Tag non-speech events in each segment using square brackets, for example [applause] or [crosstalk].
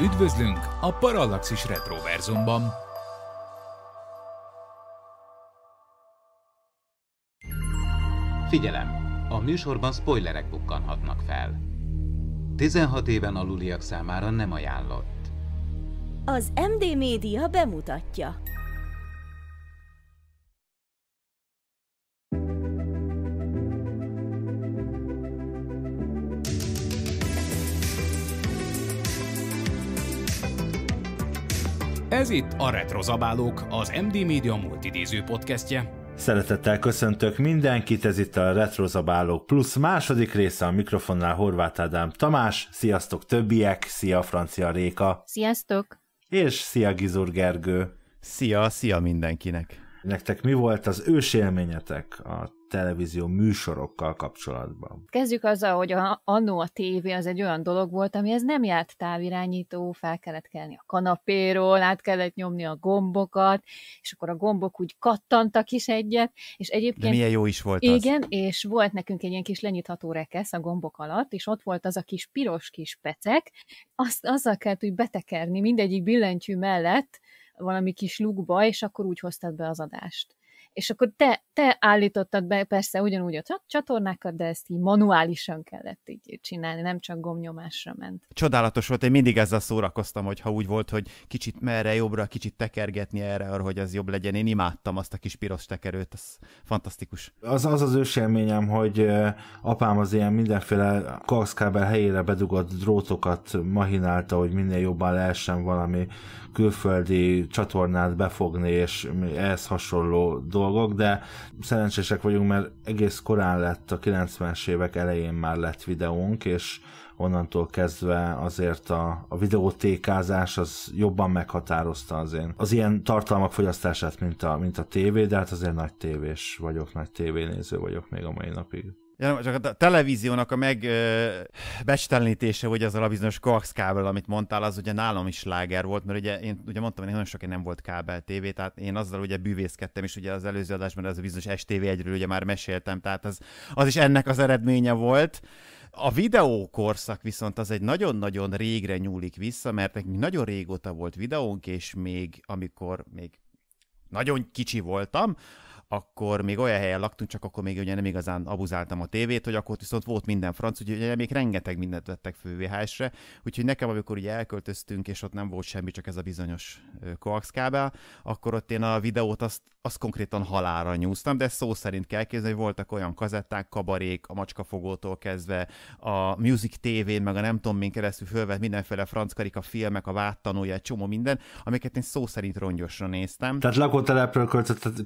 Üdvözlünk a Parallaxis Retroverzumban! Figyelem! A műsorban spoilerek bukkanhatnak fel. 16 éven aluliak számára nem ajánlott. Az MD Média bemutatja. Ez itt a Retrozabálók, az MD Media multidéző podcastje. Szeretettel köszöntök mindenkit, ez itt a Retrozabálók plusz második része a mikrofonnál Horváth Ádám Tamás, sziasztok többiek, szia Francia Réka. Sziasztok. És szia Gizur Gergő. Szia, szia mindenkinek. Nektek mi volt az ősélményetek a televízió műsorokkal kapcsolatban. Kezdjük azzal, hogy a, annó a tévé az egy olyan dolog volt, ez nem járt távirányító, fel kellett kelni a kanapéról, át kellett nyomni a gombokat, és akkor a gombok úgy kattantak is egyet, és egyébként... De milyen jó is volt Igen, az. és volt nekünk egy ilyen kis lenyitható rekesz a gombok alatt, és ott volt az a kis piros kis pecek, azt, azzal kellett úgy betekerni mindegyik billentyű mellett valami kis lukba, és akkor úgy hoztad be az adást és akkor te, te állítottad be persze ugyanúgy a csatornákat, de ezt így manuálisan kellett így csinálni, nem csak gomnyomásra ment. Csodálatos volt, én mindig ezzel szórakoztam, hogy ha úgy volt, hogy kicsit merre, jobbra, kicsit tekergetni erre, arra, hogy az jobb legyen. Én imádtam azt a kis piros tekerőt, az fantasztikus. Az az, az ősélményem, hogy apám az ilyen mindenféle kaszkábel helyére bedugott drótokat mahinálta, hogy minél jobban lehessen valami külföldi csatornát befogni, és ehhez hasonló dolgokat dolgok, de szerencsések vagyunk, mert egész korán lett a 90-es évek elején már lett videónk, és onnantól kezdve azért a, a videótékázás az jobban meghatározta az én az ilyen tartalmak fogyasztását, mint a, mint a tévé, de hát azért nagy tévés vagyok, nagy tévénéző vagyok még a mai napig. Ja, csak a televíziónak a megbecstelenítése, hogy azzal a bizonyos coax kábel, amit mondtál, az ugye nálam is láger volt, mert ugye én ugye mondtam, hogy nagyon sokáig nem volt kábel tévé, tehát én azzal ugye bűvészkedtem, és ugye az előző adásban az a bizonyos STV egyről ugye már meséltem, tehát az, az is ennek az eredménye volt. A videókorszak viszont az egy nagyon-nagyon régre nyúlik vissza, mert nekünk nagyon régóta volt videónk, és még amikor még nagyon kicsi voltam, akkor még olyan helyen laktunk, csak akkor még ugye nem igazán abuzáltam a tévét, hogy akkor viszont volt minden franc, úgyhogy ugye még rengeteg mindent vettek fő VHS-re, úgyhogy nekem amikor ugye elköltöztünk, és ott nem volt semmi, csak ez a bizonyos coax kábel, akkor ott én a videót azt, azt konkrétan halára nyúztam, de szó szerint kell képzelni, hogy voltak olyan kazetták, kabarék, a macskafogótól kezdve, a Music tv meg a nem tudom min keresztül fölvett mindenféle franc karika filmek, a váttanója, egy csomó minden, amiket én szó szerint rongyosra néztem. Tehát lakótelepről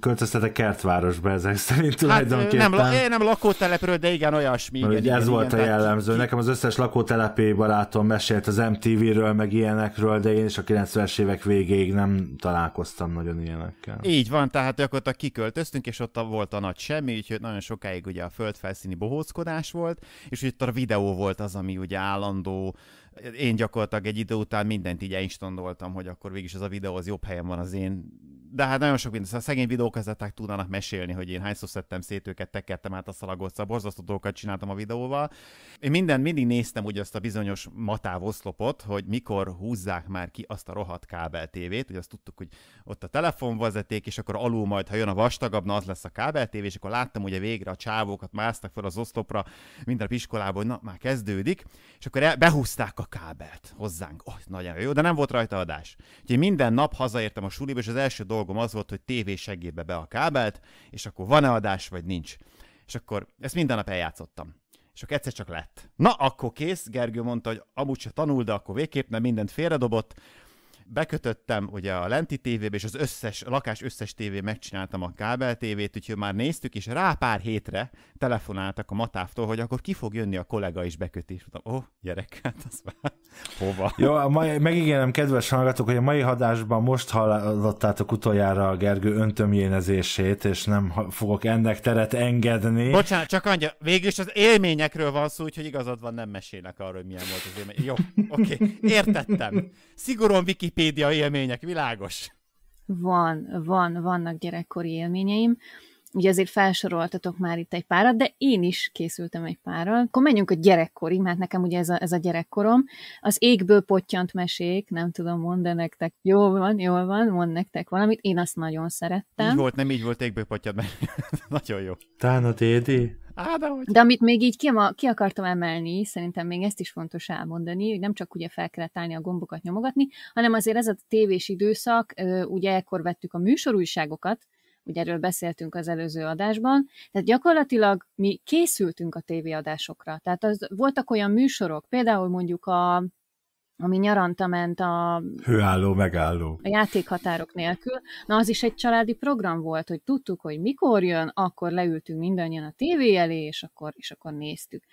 költöztetek el kertvárosba ezek szerint hát, tulajdonképpen. Hát, nem, nem lakótelepről, de igen, olyasmi. Igen, igen, ez igen, volt igen, a jellemző. Ki... Nekem az összes lakótelepi barátom mesélt az MTV-ről, meg ilyenekről, de én is a 90-es évek végéig nem találkoztam nagyon ilyenekkel. Így van, tehát akkor ott kiköltöztünk, és ott volt a nagy semmi, úgyhogy nagyon sokáig ugye a földfelszíni bohózkodás volt, és itt a videó volt az, ami ugye állandó én gyakorlatilag egy idő után mindent így instandoltam, hogy akkor végig az a videó az jobb helyen van az én de hát nagyon sok szóval A szegény videókazdatták tudnának mesélni, hogy én hányszor szedtem szét őket, tekertem át a szalagot, szóval borzasztó dolgokat csináltam a videóval. Én minden, mindig néztem ugye azt a bizonyos matáv oszlopot, hogy mikor húzzák már ki azt a rohadt kábel tévét, hogy azt tudtuk, hogy ott a vezeték, és akkor alul majd, ha jön a vastagabb, na az lesz a kábel tévé, és akkor láttam ugye végre a csávókat másztak fel az oszlopra, minden a iskolában, na, már kezdődik, és akkor behúzták a kábelt hozzánk. Oh, nagyon jó, de nem volt rajta adás. Úgyhogy minden nap hazaértem a suliba, és az első dolog, dolgom az volt, hogy tévé segébe be a kábelt, és akkor van-e adás, vagy nincs. És akkor ezt minden nap eljátszottam. És akkor egyszer csak lett. Na, akkor kész, Gergő mondta, hogy amúgy se tanul, de akkor végképp, mert mindent félredobott, bekötöttem ugye a lenti tévébe, és az összes, a lakás összes tévé megcsináltam a kábel tévét, úgyhogy már néztük, és rá pár hétre telefonáltak a Matávtól, hogy akkor ki fog jönni a kollega is beköti. És mondtam, ó, oh, gyerek, [laughs] hát az már hova? Jó, a mai, megígérem, kedves hallgatók, hogy a mai hadásban most hallottátok utoljára a Gergő öntömjénezését, és nem fogok ennek teret engedni. Bocsánat, csak annyi, végülis az élményekről van szó, úgyhogy igazad van, nem mesélek arról, hogy milyen volt az élmény. Jó, oké, okay, értettem. Szigorúan Wikipedia Wikipédia élmények, világos? Van, van, vannak gyerekkori élményeim. Ugye azért felsoroltatok már itt egy párat, de én is készültem egy párral. Akkor menjünk a gyerekkori, mert nekem ugye ez a, ez a gyerekkorom. Az égből pottyant mesék, nem tudom, mond, -e nektek. Jó van, jól van, mond nektek valamit. Én azt nagyon szerettem. Így volt, nem így volt égből pottyant, mesék. [laughs] nagyon jó. a dédi. Á, de, hogy... de amit még így ki, ki akartam emelni, szerintem még ezt is fontos elmondani, hogy nem csak ugye fel kellett állni a gombokat nyomogatni, hanem azért ez a tévés időszak, ugye ekkor vettük a műsorújságokat, ugye erről beszéltünk az előző adásban, tehát gyakorlatilag mi készültünk a tévéadásokra, tehát az, voltak olyan műsorok, például mondjuk a ami nyaranta ment a... Hőálló, megálló. A játékhatárok nélkül. Na, az is egy családi program volt, hogy tudtuk, hogy mikor jön, akkor leültünk mindannyian a tévé elé, és akkor, és akkor néztük.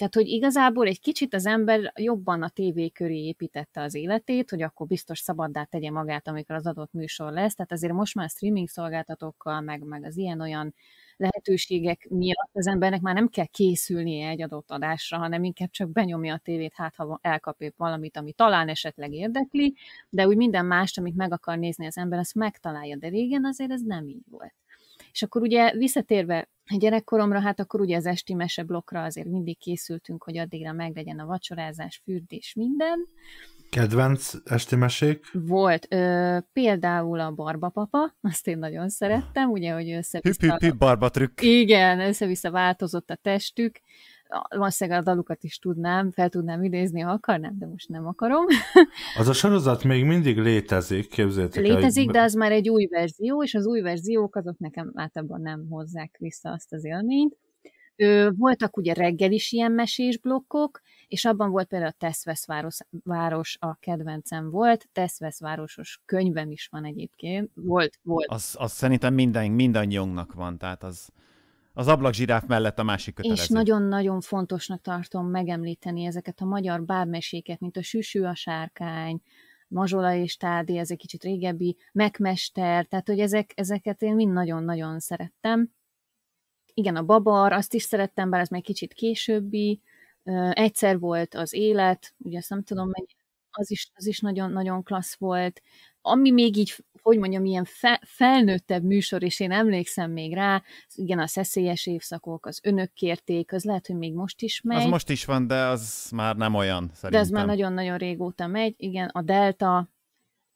Tehát, hogy igazából egy kicsit az ember jobban a tévé köré építette az életét, hogy akkor biztos szabaddá tegye magát, amikor az adott műsor lesz. Tehát azért most már streaming szolgáltatókkal, meg, meg az ilyen-olyan lehetőségek miatt az embernek már nem kell készülnie egy adott adásra, hanem inkább csak benyomja a tévét, hát ha elkap valamit, ami talán esetleg érdekli, de úgy minden mást, amit meg akar nézni az ember, azt megtalálja, de régen azért ez nem így volt. És akkor ugye visszatérve gyerekkoromra, hát akkor ugye az esti meseblokkra azért mindig készültünk, hogy addigra meglegyen a vacsorázás, fürdés, minden. Kedvenc esti mesék? Volt. Ö, például a Barbapapa, azt én nagyon szerettem, ugye, hogy össze-vissza... Hüpp, hüpp, trükk. Igen, össze-vissza változott a testük valószínűleg a dalukat is tudnám, fel tudnám idézni, ha akarnám, de most nem akarom. Az a sorozat még mindig létezik, képzeljétek Létezik, el, de az már egy új verzió, és az új verziók azok nekem általában nem hozzák vissza azt az élményt. Voltak ugye reggel is ilyen mesés blokkok, és abban volt például a Teszvesz város, város a kedvencem volt, Teszvesz városos könyvem is van egyébként, volt, volt. Az, az szerintem minden, mindannyiunknak van, tehát az, az zsiráf mellett a másik kötelező. És nagyon-nagyon fontosnak tartom megemlíteni ezeket a magyar bábmeséket, mint a Süsű a sárkány, Mazsola és Tádi, ez egy kicsit régebbi, Megmester, tehát hogy ezek, ezeket én mind nagyon-nagyon szerettem. Igen, a Babar, azt is szerettem, bár ez még kicsit későbbi. Egyszer volt az élet, ugye azt nem tudom mennyi, az is, az is nagyon, nagyon klassz volt ami még így, hogy mondjam, ilyen fe, felnőttebb műsor, és én emlékszem még rá, igen, a szeszélyes évszakok, az önök kérték, az lehet, hogy még most is megy. Az most is van, de az már nem olyan, szerintem. De ez már nagyon-nagyon régóta megy, igen, a Delta,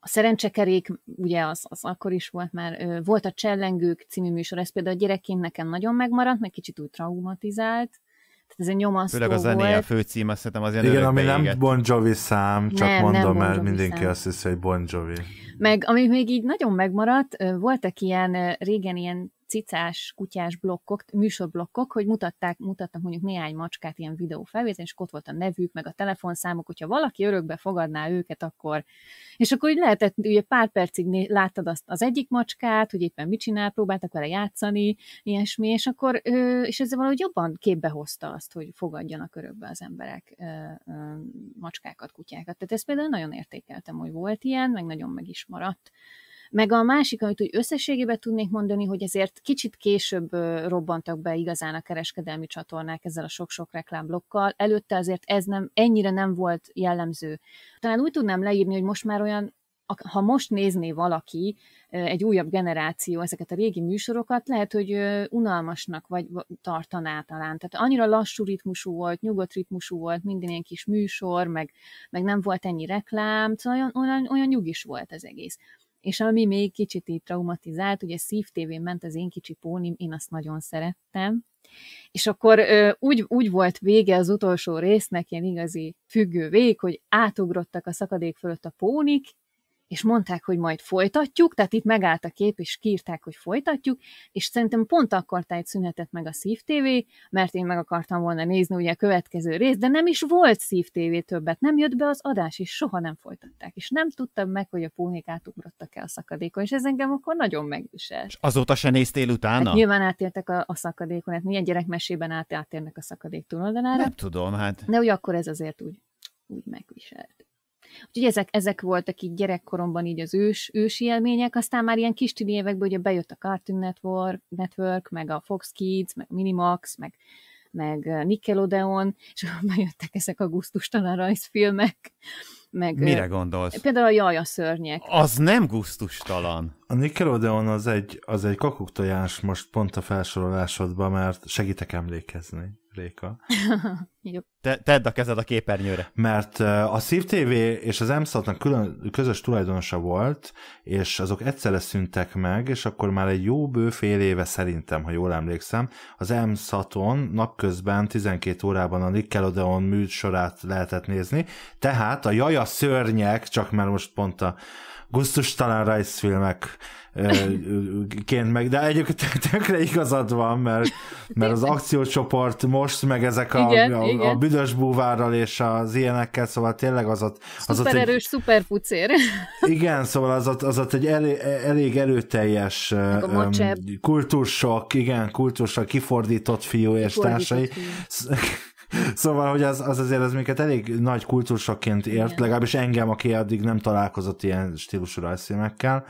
a szerencsekerék, ugye az, az akkor is volt már, volt a Csellengők című műsor, ez például a gyerekként nekem nagyon megmaradt, meg kicsit úgy traumatizált, tehát ez egy nyomasztó Főleg a zené, volt. a főcím, azt hiszem, az ilyen Igen, ami nem éget. Bon Jovi szám, csak nem, mondom, nem bon mert mindenki szám. azt hiszi, hogy Bon Jovi. Meg ami még így nagyon megmaradt, voltak ilyen régen ilyen cicás, kutyás blokkok, műsorblokkok, hogy mutatták, mutattak mondjuk néhány macskát ilyen videófelvételen, és ott volt a nevük, meg a telefonszámuk, hogyha valaki örökbe fogadná őket, akkor... És akkor úgy lehetett, ugye pár percig láttad azt az egyik macskát, hogy éppen mit csinál, próbáltak vele játszani, ilyesmi, és akkor, és ezzel valahogy jobban képbe hozta azt, hogy fogadjanak örökbe az emberek macskákat, kutyákat. Tehát ez például nagyon értékeltem, hogy volt ilyen, meg nagyon meg is maradt meg a másik, amit úgy összességében tudnék mondani, hogy ezért kicsit később robbantak be igazán a kereskedelmi csatornák ezzel a sok-sok reklámblokkal. Előtte azért ez nem, ennyire nem volt jellemző. Talán úgy tudnám leírni, hogy most már olyan ha most nézné valaki, egy újabb generáció ezeket a régi műsorokat, lehet, hogy unalmasnak vagy tartaná talán. Tehát annyira lassú ritmusú volt, nyugodt ritmusú volt minden ilyen kis műsor, meg, meg nem volt ennyi reklám, szóval olyan, olyan, olyan nyugis volt az egész. És ami még kicsit így traumatizált, ugye szívtévén ment az én kicsi pónim, én azt nagyon szerettem, és akkor ö, úgy, úgy volt vége az utolsó résznek, ilyen igazi függő vég, hogy átugrottak a szakadék fölött a pónik, és mondták, hogy majd folytatjuk, tehát itt megállt a kép, és kírták, hogy folytatjuk, és szerintem pont akkor tájt szünetet meg a Szív TV, mert én meg akartam volna nézni ugye a következő részt, de nem is volt Szív TV többet, nem jött be az adás, és soha nem folytatták, és nem tudtam meg, hogy a pónik átugrottak-e a szakadékon, és ez engem akkor nagyon megviselt. És azóta se néztél utána? Hát nyilván átértek a, a szakadékon, hát milyen gyerekmesében át, átérnek a szakadék túloldalára. Nem tudom, hát. De ugye akkor ez azért úgy, úgy megviselt. Úgyhogy ezek, ezek voltak így gyerekkoromban így az ős, ős élmények, aztán már ilyen kis tini ugye bejött a Cartoon Network, Network, meg a Fox Kids, meg Minimax, meg, meg Nickelodeon, és [laughs] bejöttek ezek a guztustalan rajzfilmek. Meg, Mire gondolsz? Például a Jaj a szörnyek. Az nem guztustalan. A Nickelodeon az egy, az egy kakuktojás most pont a felsorolásodban, mert segítek emlékezni. Réka. [laughs] Te, tedd a kezed a képernyőre. Mert a Szív TV és az emszat külön közös tulajdonosa volt, és azok egyszerre szűntek meg, és akkor már egy jó bő fél éve szerintem, ha jól emlékszem, az Msat-on napközben 12 órában a Nickelodeon műsorát lehetett nézni, tehát a jaja szörnyek, csak mert most pont a guztustalan rajzfilmek filmek ként meg, de egyébként [laughs] tökre igazad van, mert, mert az akciócsoport most, meg ezek a, igen, a, igen. a büdös búvárral és az ilyenekkel, szóval tényleg az ott... Az szuper ott erős, egy, szuper pucér. [laughs] Igen, szóval az ott, az ott egy elég, e- elég erőteljes um, kultúrsok, igen, kultúrsok, kifordított fiú kifordított és társai. Fiú. Szóval, hogy az, az azért az minket elég nagy kultúrsokként ért, Igen. legalábbis engem, aki addig nem találkozott ilyen stílusú rajzfilmekkel.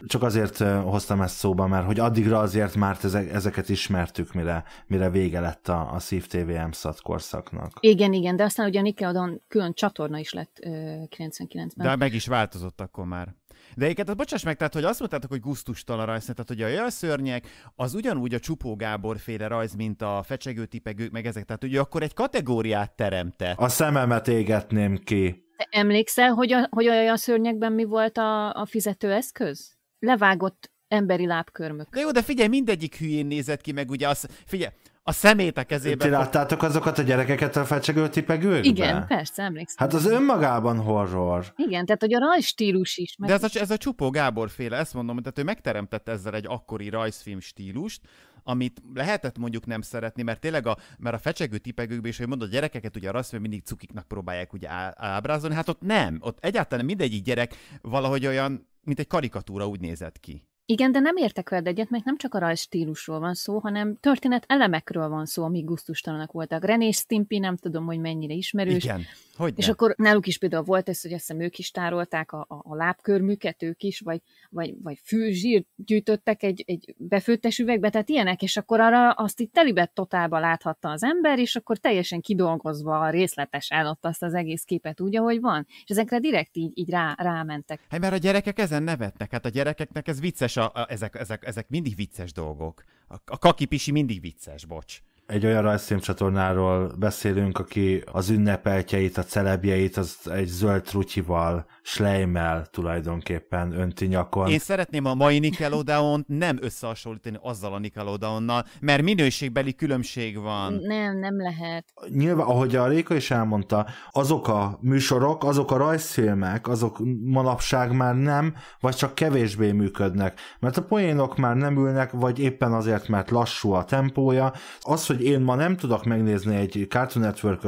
Csak azért hoztam ezt szóba, mert hogy addigra azért már ezek, ezeket ismertük, mire, mire vége lett a, a Szív TV szat korszaknak. Igen, igen, de aztán ugye a Nickelodeon külön csatorna is lett ö, 99-ben. De meg is változott akkor már. De egyébként, hát bocsáss meg, tehát, hogy azt mondtátok, hogy a rajz, tehát, hogy a jelszörnyek, az ugyanúgy a Csupó Gábor féle rajz, mint a fecsegő tipegők, meg ezek, tehát ugye akkor egy kategóriát teremtett. A szememet égetném ki. Te emlékszel, hogy, a, hogy olyan szörnyekben mi volt a, a fizetőeszköz? Levágott emberi lábkörmök. De jó, de figyelj, mindegyik hülyén nézett ki, meg ugye az, figyelj, a szemét a kezébe. Ti láttátok azokat a gyerekeket a fecsegő tipegőkbe? Igen, persze, emlékszem. Hát az önmagában horror. Igen, tehát hogy a rajstílus is. Meg... De ez a, ez a csupó Gábor féle, ezt mondom, tehát ő megteremtette ezzel egy akkori rajzfilm stílust, amit lehetett mondjuk nem szeretni, mert tényleg a, mert a fecsegő tipegőkben is, hogy mondod, a gyerekeket ugye a rajzfilm mindig cukiknak próbálják ugye ábrázolni, hát ott nem, ott egyáltalán mindegyik gyerek valahogy olyan, mint egy karikatúra úgy nézett ki. Igen, de nem értek veled egyet, mert nem csak a rajz stílusról van szó, hanem történet elemekről van szó, amik gusztustalanak voltak. René és Stimpy, nem tudom, hogy mennyire ismerős. Igen, hogy És akkor náluk is például volt ez, hogy azt hiszem ők is tárolták a, a, a lábkörmüket, ők is, vagy, vagy, vagy fűzsír gyűjtöttek egy, egy befőttes üvegbe, tehát ilyenek, és akkor arra azt itt telibet totálba láthatta az ember, és akkor teljesen kidolgozva részletesen állott azt az egész képet úgy, ahogy van. És ezekre direkt így, így rá, rámentek. Hát mert a gyerekek ezen nevetnek, hát a gyerekeknek ez vicces a, a, ezek, ezek, ezek mindig vicces dolgok. A, a kakipisi mindig vicces, bocs egy olyan rajzfilmcsatornáról beszélünk, aki az ünnepeltjeit, a celebjeit az egy zöld trutyival slejmel tulajdonképpen önti nyakon. Én szeretném a mai nickelodeon nem összehasonlítani azzal a Nickelodeonnal, mert minőségbeli különbség van. Nem, nem lehet. Nyilván, ahogy a Réka is elmondta, azok a műsorok, azok a rajzfilmek, azok manapság már nem, vagy csak kevésbé működnek, mert a poénok már nem ülnek, vagy éppen azért, mert lassú a tempója. Az, hogy én ma nem tudok megnézni egy Cartoon network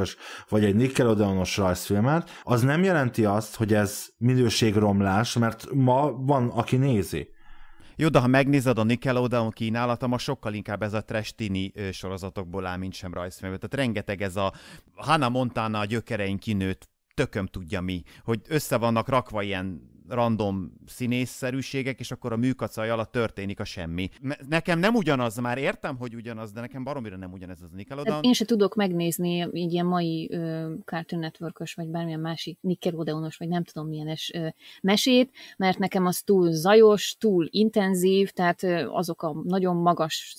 vagy egy Nickelodeonos rajzfilmet, az nem jelenti azt, hogy ez minőségromlás, mert ma van, aki nézi. Jó, de ha megnézed a Nickelodeon kínálata, ma sokkal inkább ez a trestini sorozatokból áll, mint sem rajzfilm. Tehát rengeteg ez a Hannah Montana a gyökerein kinőtt tököm tudja mi, hogy össze vannak rakva ilyen random színészszerűségek, és akkor a műkacaj alatt történik a semmi. Nekem nem ugyanaz, már értem, hogy ugyanaz, de nekem baromira nem ugyanez az Nickelodeon. Én se tudok megnézni így ilyen mai ö, Cartoon network vagy bármilyen másik Nickelodeonos, vagy nem tudom milyenes ö, mesét, mert nekem az túl zajos, túl intenzív, tehát ö, azok a nagyon magas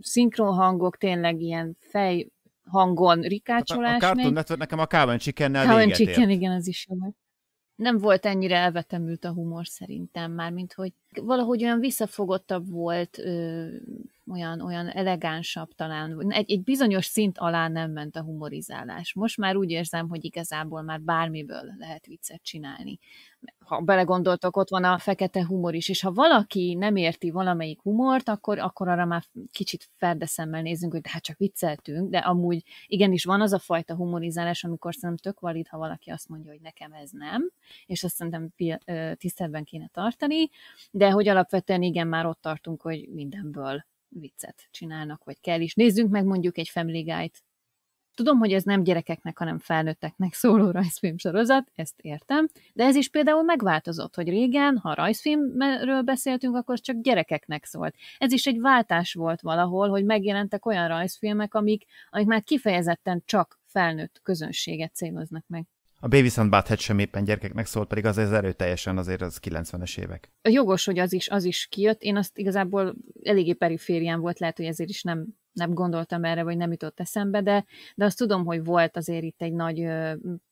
szinkronhangok, tényleg ilyen fej hangon rikácsolás. A, a Cartoon Network nekem a Calvin Chicken-nel Calvin Chicken, igen, az is jó nem volt ennyire elvetemült a humor szerintem már, mint hogy valahogy olyan visszafogottabb volt, olyan, olyan elegánsabb talán, egy, egy bizonyos szint alá nem ment a humorizálás. Most már úgy érzem, hogy igazából már bármiből lehet viccet csinálni. Ha belegondoltok, ott van a fekete humor is, és ha valaki nem érti valamelyik humort, akkor, akkor arra már kicsit ferdeszemmel nézünk, hogy de hát csak vicceltünk, de amúgy igenis van az a fajta humorizálás, amikor szerintem tök valid, ha valaki azt mondja, hogy nekem ez nem, és azt szerintem tiszteletben kéne tartani, de hogy alapvetően igen, már ott tartunk, hogy mindenből viccet csinálnak, vagy kell is. Nézzünk meg mondjuk egy Family Guy-t. Tudom, hogy ez nem gyerekeknek, hanem felnőtteknek szóló rajzfilm sorozat, ezt értem, de ez is például megváltozott, hogy régen, ha rajzfilmről beszéltünk, akkor csak gyerekeknek szólt. Ez is egy váltás volt valahol, hogy megjelentek olyan rajzfilmek, amik, amik már kifejezetten csak felnőtt közönséget céloznak meg. A Babies and Butthead sem éppen gyerekeknek szólt, pedig az, az erőteljesen azért az 90-es évek. Jogos, hogy az is, az is kijött. Én azt igazából eléggé periférián volt, lehet, hogy ezért is nem, nem gondoltam erre, vagy nem jutott eszembe, de, de azt tudom, hogy volt azért itt egy nagy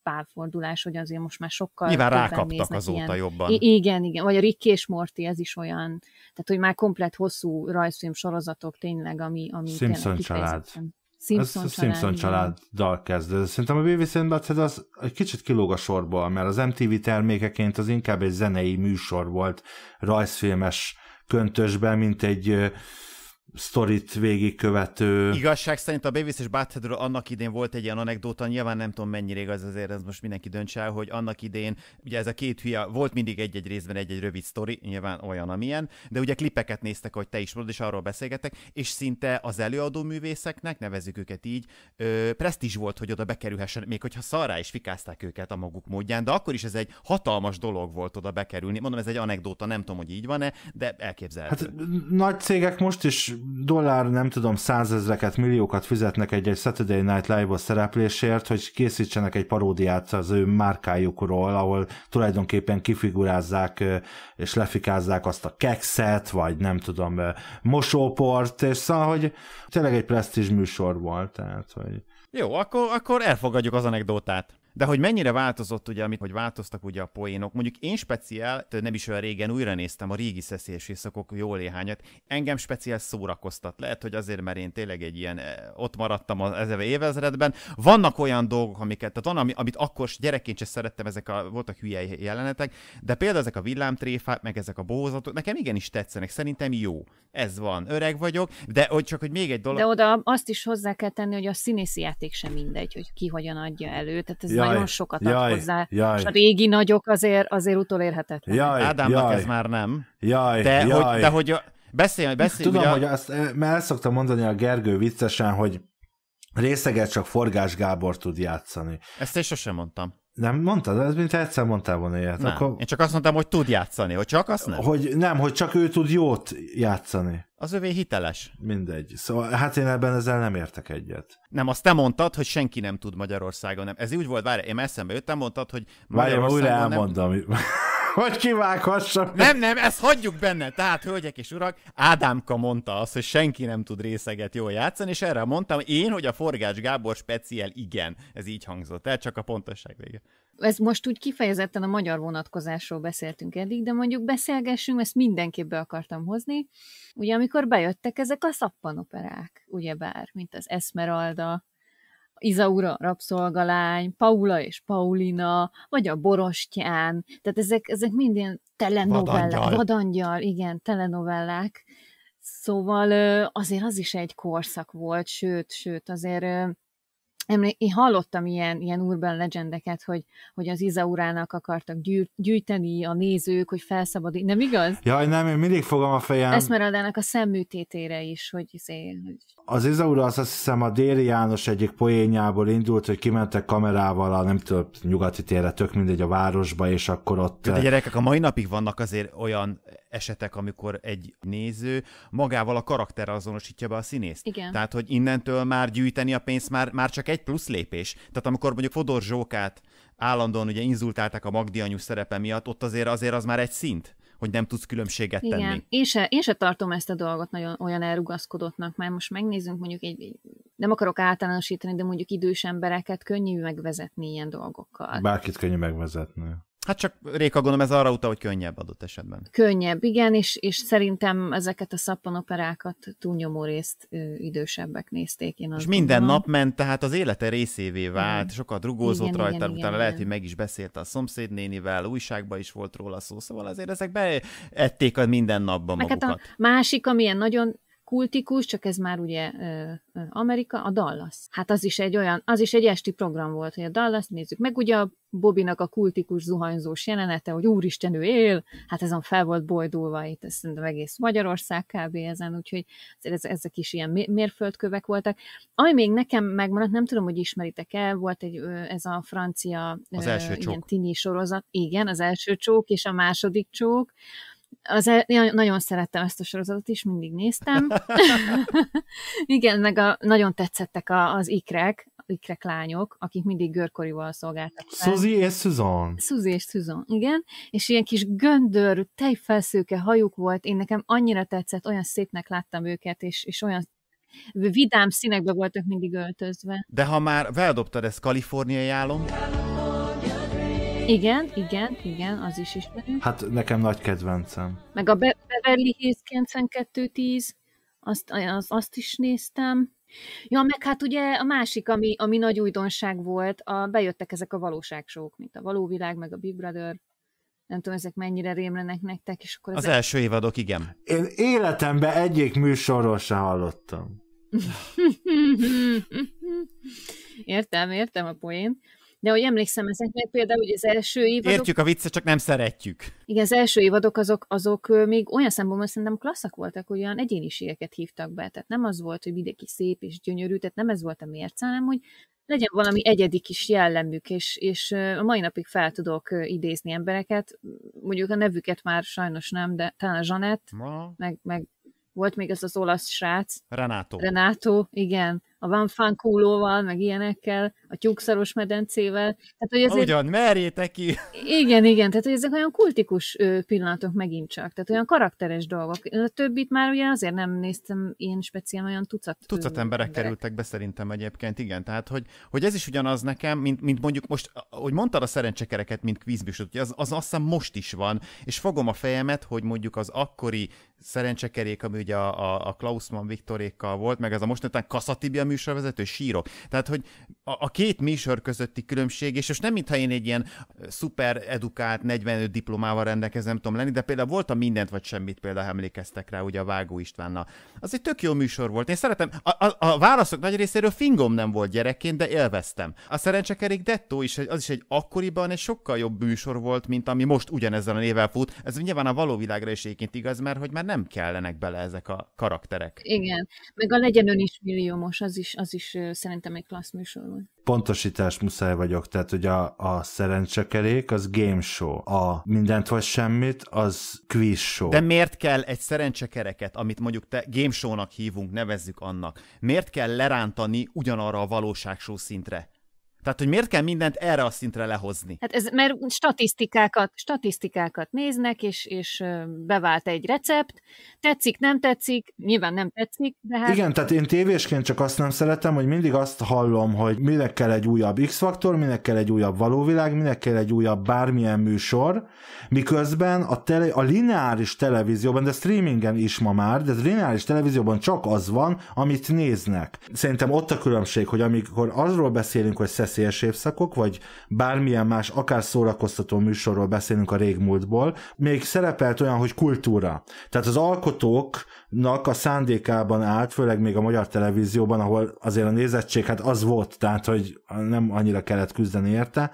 párfordulás, hogy azért most már sokkal Nyilván rákaptak azóta ilyen. jobban. I- igen, igen. Vagy a Rick és Morty, ez is olyan. Tehát, hogy már komplet hosszú rajzfilm sorozatok tényleg, ami... ami Simpson család. Kifejezetten Simpson, ez család, Simpson családdal kezd. Szerintem a BBC Unlimited az egy kicsit kilóg a sorból, mert az MTV termékeként az inkább egy zenei műsor volt rajzfilmes köntösben, mint egy sztorit végigkövető... Igazság szerint a Beavis és Buttheadről annak idén volt egy ilyen anekdóta, nyilván nem tudom mennyire igaz, azért ez most mindenki dönts el, hogy annak idén, ugye ez a két hülye, volt mindig egy-egy részben egy-egy rövid sztori, nyilván olyan, amilyen, de ugye klipeket néztek, hogy te is mondod, és arról beszélgetek, és szinte az előadó művészeknek, nevezzük őket így, ö, presztízs volt, hogy oda bekerülhessen, még hogyha szarrá is fikázták őket a maguk módján, de akkor is ez egy hatalmas dolog volt oda bekerülni. Mondom, ez egy anekdóta, nem tudom, hogy így van-e, de elképzelhető. Hát nagy cégek most is dollár, nem tudom, százezreket, milliókat fizetnek egy-egy Saturday Night Live-os szereplésért, hogy készítsenek egy paródiát az ő márkájukról, ahol tulajdonképpen kifigurázzák és lefikázzák azt a kekszet, vagy nem tudom, mosóport, és szóval, hogy tényleg egy presztízs műsor volt, tehát, hogy... Jó, akkor, akkor elfogadjuk az anekdótát. De hogy mennyire változott, ugye, amit, hogy változtak ugye a poénok, mondjuk én speciál, nem is olyan régen újra néztem a régi szeszélyes éjszakok jó néhányat, engem speciál szórakoztat. Lehet, hogy azért, mert én tényleg egy ilyen, e, ott maradtam az ezeve évezredben. Vannak olyan dolgok, amiket, tehát van, amit akkor gyerekként sem szerettem, ezek a, voltak hülye jelenetek, de például ezek a villámtréfák, meg ezek a bohózatok, nekem igenis tetszenek, szerintem jó. Ez van, öreg vagyok, de hogy csak, hogy még egy dolog. De oda azt is hozzá kell tenni, hogy a színészi játék sem mindegy, hogy ki hogyan adja elő. Tehát ez ja jaj, nagyon sokat jaj, hozzá, jaj. és a régi nagyok azért, azért utolérhetetlenek. Jaj, Ádámnak jaj, ez már nem. Jaj, de, jaj. Hogy, de hogy beszélj, beszélj. Tudom, ugye... hogy azt eh, mert el szoktam mondani a Gergő viccesen, hogy részeget csak Forgás Gábor tud játszani. Ezt én sosem mondtam. Nem mondtad, ez mint egyszer mondtál volna ilyet. Akkor... Én csak azt mondtam, hogy tud játszani, hogy csak azt nem? Hogy nem, hogy csak ő tud jót játszani. Az övé hiteles. Mindegy. Szóval hát én ebben ezzel nem értek egyet. Nem, azt te mondtad, hogy senki nem tud Magyarországon. Nem. Ez így úgy volt, várj, én eszembe jöttem, mondtad, hogy Magyarországon Várj, újra elmondom. Nem... [laughs] hogy kivághassam. Nem, nem, ezt hagyjuk benne. Tehát, hölgyek és urak, Ádámka mondta azt, hogy senki nem tud részeget jól játszani, és erre mondtam én, hogy a Forgács Gábor speciál igen. Ez így hangzott el, csak a pontosság vége ez most úgy kifejezetten a magyar vonatkozásról beszéltünk eddig, de mondjuk beszélgessünk, ezt mindenképp be akartam hozni. Ugye amikor bejöttek ezek a szappanoperák, ugyebár, mint az Esmeralda, Izaura rabszolgalány, Paula és Paulina, vagy a Borostyán, tehát ezek, ezek mind ilyen telenovellák, vadangyal. vadangyal, igen, telenovellák, Szóval azért az is egy korszak volt, sőt, sőt, azért én hallottam ilyen, ilyen urban legendeket, hogy, hogy az Izaurának akartak gyűr, gyűjteni a nézők, hogy felszabadít. Nem igaz? Jaj, nem, én mindig fogom a fejem. Eszmeradának a szemműtétére is, hogy, izé, hogy az Izaura azt hiszem a Déri János egyik poénjából indult, hogy kimentek kamerával a nem tudom, nyugati térre, tök mindegy a városba, és akkor ott... De eh, gyerekek, a mai napig vannak azért olyan esetek, amikor egy néző magával a karakter azonosítja be a színészt. Igen. Tehát, hogy innentől már gyűjteni a pénzt már, már csak egy plusz lépés. Tehát amikor mondjuk Fodor Zsókát állandóan ugye inzultálták a Magdi anyu szerepe miatt, ott azért, azért az már egy szint hogy nem tudsz különbséget Igen. tenni. Én se, én se tartom ezt a dolgot nagyon olyan elrugaszkodottnak, mert most megnézzünk mondjuk egy, nem akarok általánosítani, de mondjuk idős embereket könnyű megvezetni ilyen dolgokkal. Bárkit könnyű megvezetni. Hát csak Réka gondolom ez arra utal, hogy könnyebb adott esetben. Könnyebb, igen, és, és szerintem ezeket a szappanoperákat túlnyomó részt ö, idősebbek nézték. Én és minden gondolom. nap ment, tehát az élete részévé vált, igen. sokat rugózott igen, rajta, igen, utána igen, lehet, igen. hogy meg is beszélte a szomszédnénivel, újságban is volt róla szó, szóval azért ezek beették a minden magukat. Hát a másik, amilyen nagyon kultikus, csak ez már ugye Amerika, a Dallas. Hát az is egy olyan, az is egy esti program volt, hogy a Dallas nézzük meg, ugye a Bobinak a kultikus zuhanyzós jelenete, hogy úristen, ő él, hát ezen fel volt bojdulva itt, ez szerintem egész Magyarország kb. ezen, úgyhogy ez, ezek is ilyen mérföldkövek voltak. Ami még nekem megmaradt, nem tudom, hogy ismeritek-e, volt egy, ez a francia az első ilyen csók. tini sorozat, igen, az első csók és a második csók, az, nagyon szerettem ezt a sorozatot is, mindig néztem. [laughs] Igen, meg a, nagyon tetszettek a, az ikrek, ikrek lányok, akik mindig görkorival szolgáltak. Suzy és Susan. Suzy és Susan, igen. És ilyen kis göndör, tejfelszőke hajuk volt. Én nekem annyira tetszett, olyan szépnek láttam őket, és, és olyan vidám színekbe voltak mindig öltözve. De ha már feldobtad ezt kaliforniai álom... Igen, igen, igen, az is ismerünk. Hát nekem nagy kedvencem. Meg a Beverly Hills 9210, azt, az, azt is néztem. Ja, meg hát ugye a másik, ami, ami nagy újdonság volt, a, bejöttek ezek a valóságsók, mint a Valóvilág, meg a Big Brother, nem tudom, ezek mennyire rémlenek nektek, és akkor... Az első évadok, igen. Én életemben egyik műsorról se hallottam. [laughs] értem, értem a poént. De hogy emlékszem ezeknek például, hogy az első évadok... Értjük a viccet, csak nem szeretjük. Igen, az első évadok azok, azok még olyan szempontból szerintem klasszak voltak, hogy olyan egyéniségeket hívtak be. Tehát nem az volt, hogy mindenki szép és gyönyörű, tehát nem ez volt a mérce, hanem hogy legyen valami egyedi kis jellemük, és, és a mai napig fel tudok idézni embereket, mondjuk a nevüket már sajnos nem, de talán a Zsanett, meg, meg volt még az az olasz srác. Renato. Renato, igen a Vanfán kúlóval, meg ilyenekkel, a tyúkszaros medencével. Tehát, hogy ezért... Ugyan, merjétek ki! Igen, igen, tehát hogy ezek olyan kultikus pillanatok megint csak, tehát olyan karakteres dolgok. A többit már ugye azért nem néztem én speciál olyan tucat. Tucat emberek, emberek kerültek be szerintem egyébként, igen. Tehát, hogy, hogy ez is ugyanaz nekem, mint, mint mondjuk most, hogy mondtad a szerencsekereket, mint kvízbűsöt, az, az azt hiszem most is van, és fogom a fejemet, hogy mondjuk az akkori szerencsekerék, ami ugye a, a, a Klausmann Viktorékkal volt, meg ez a mostanában Kaszatibia, műsorvezető, sírok. Tehát, hogy a, a két műsor közötti különbség, és most nem mintha én egy ilyen szuper edukált, 45 diplomával rendelkezem, tudom lenni, de például volt a mindent vagy semmit, például emlékeztek rá, ugye a Vágó Istvánnal. Az egy tök jó műsor volt. Én szeretem, a, a, a válaszok nagy részéről fingom nem volt gyerekként, de élveztem. A szerencsekerék Dettó is, az is egy akkoriban egy sokkal jobb műsor volt, mint ami most ugyanezzel a nével fut. Ez nyilván a való világra is egyébként igaz, mert hogy már nem kellenek bele ezek a karakterek. Igen, meg a legyen ön is milliómos, az is, az is szerintem egy klassz műsor volt. Pontosítás muszáj vagyok, tehát hogy a, a szerencsekerék az game show, a mindent vagy semmit az quiz show. De miért kell egy szerencsekereket, amit mondjuk te game show-nak hívunk, nevezzük annak, miért kell lerántani ugyanarra a valóságsó szintre? Tehát, hogy miért kell mindent erre a szintre lehozni? Hát ez, mert statisztikákat, statisztikákat néznek, és, és bevált egy recept, tetszik, nem tetszik, nyilván nem tetszik, de hát... Igen, tehát én tévésként csak azt nem szeretem, hogy mindig azt hallom, hogy minek kell egy újabb X-faktor, minek kell egy újabb valóvilág, minek kell egy újabb bármilyen műsor, miközben a, tele, a lineáris televízióban, de streamingen is ma már, de a lineáris televízióban csak az van, amit néznek. Szerintem ott a különbség, hogy amikor arról beszélünk, hogy veszélyes évszakok, vagy bármilyen más, akár szórakoztató műsorról beszélünk a régmúltból, még szerepelt olyan, hogy kultúra. Tehát az alkotóknak a szándékában állt, főleg még a magyar televízióban, ahol azért a nézettség hát az volt, tehát hogy nem annyira kellett küzdeni érte,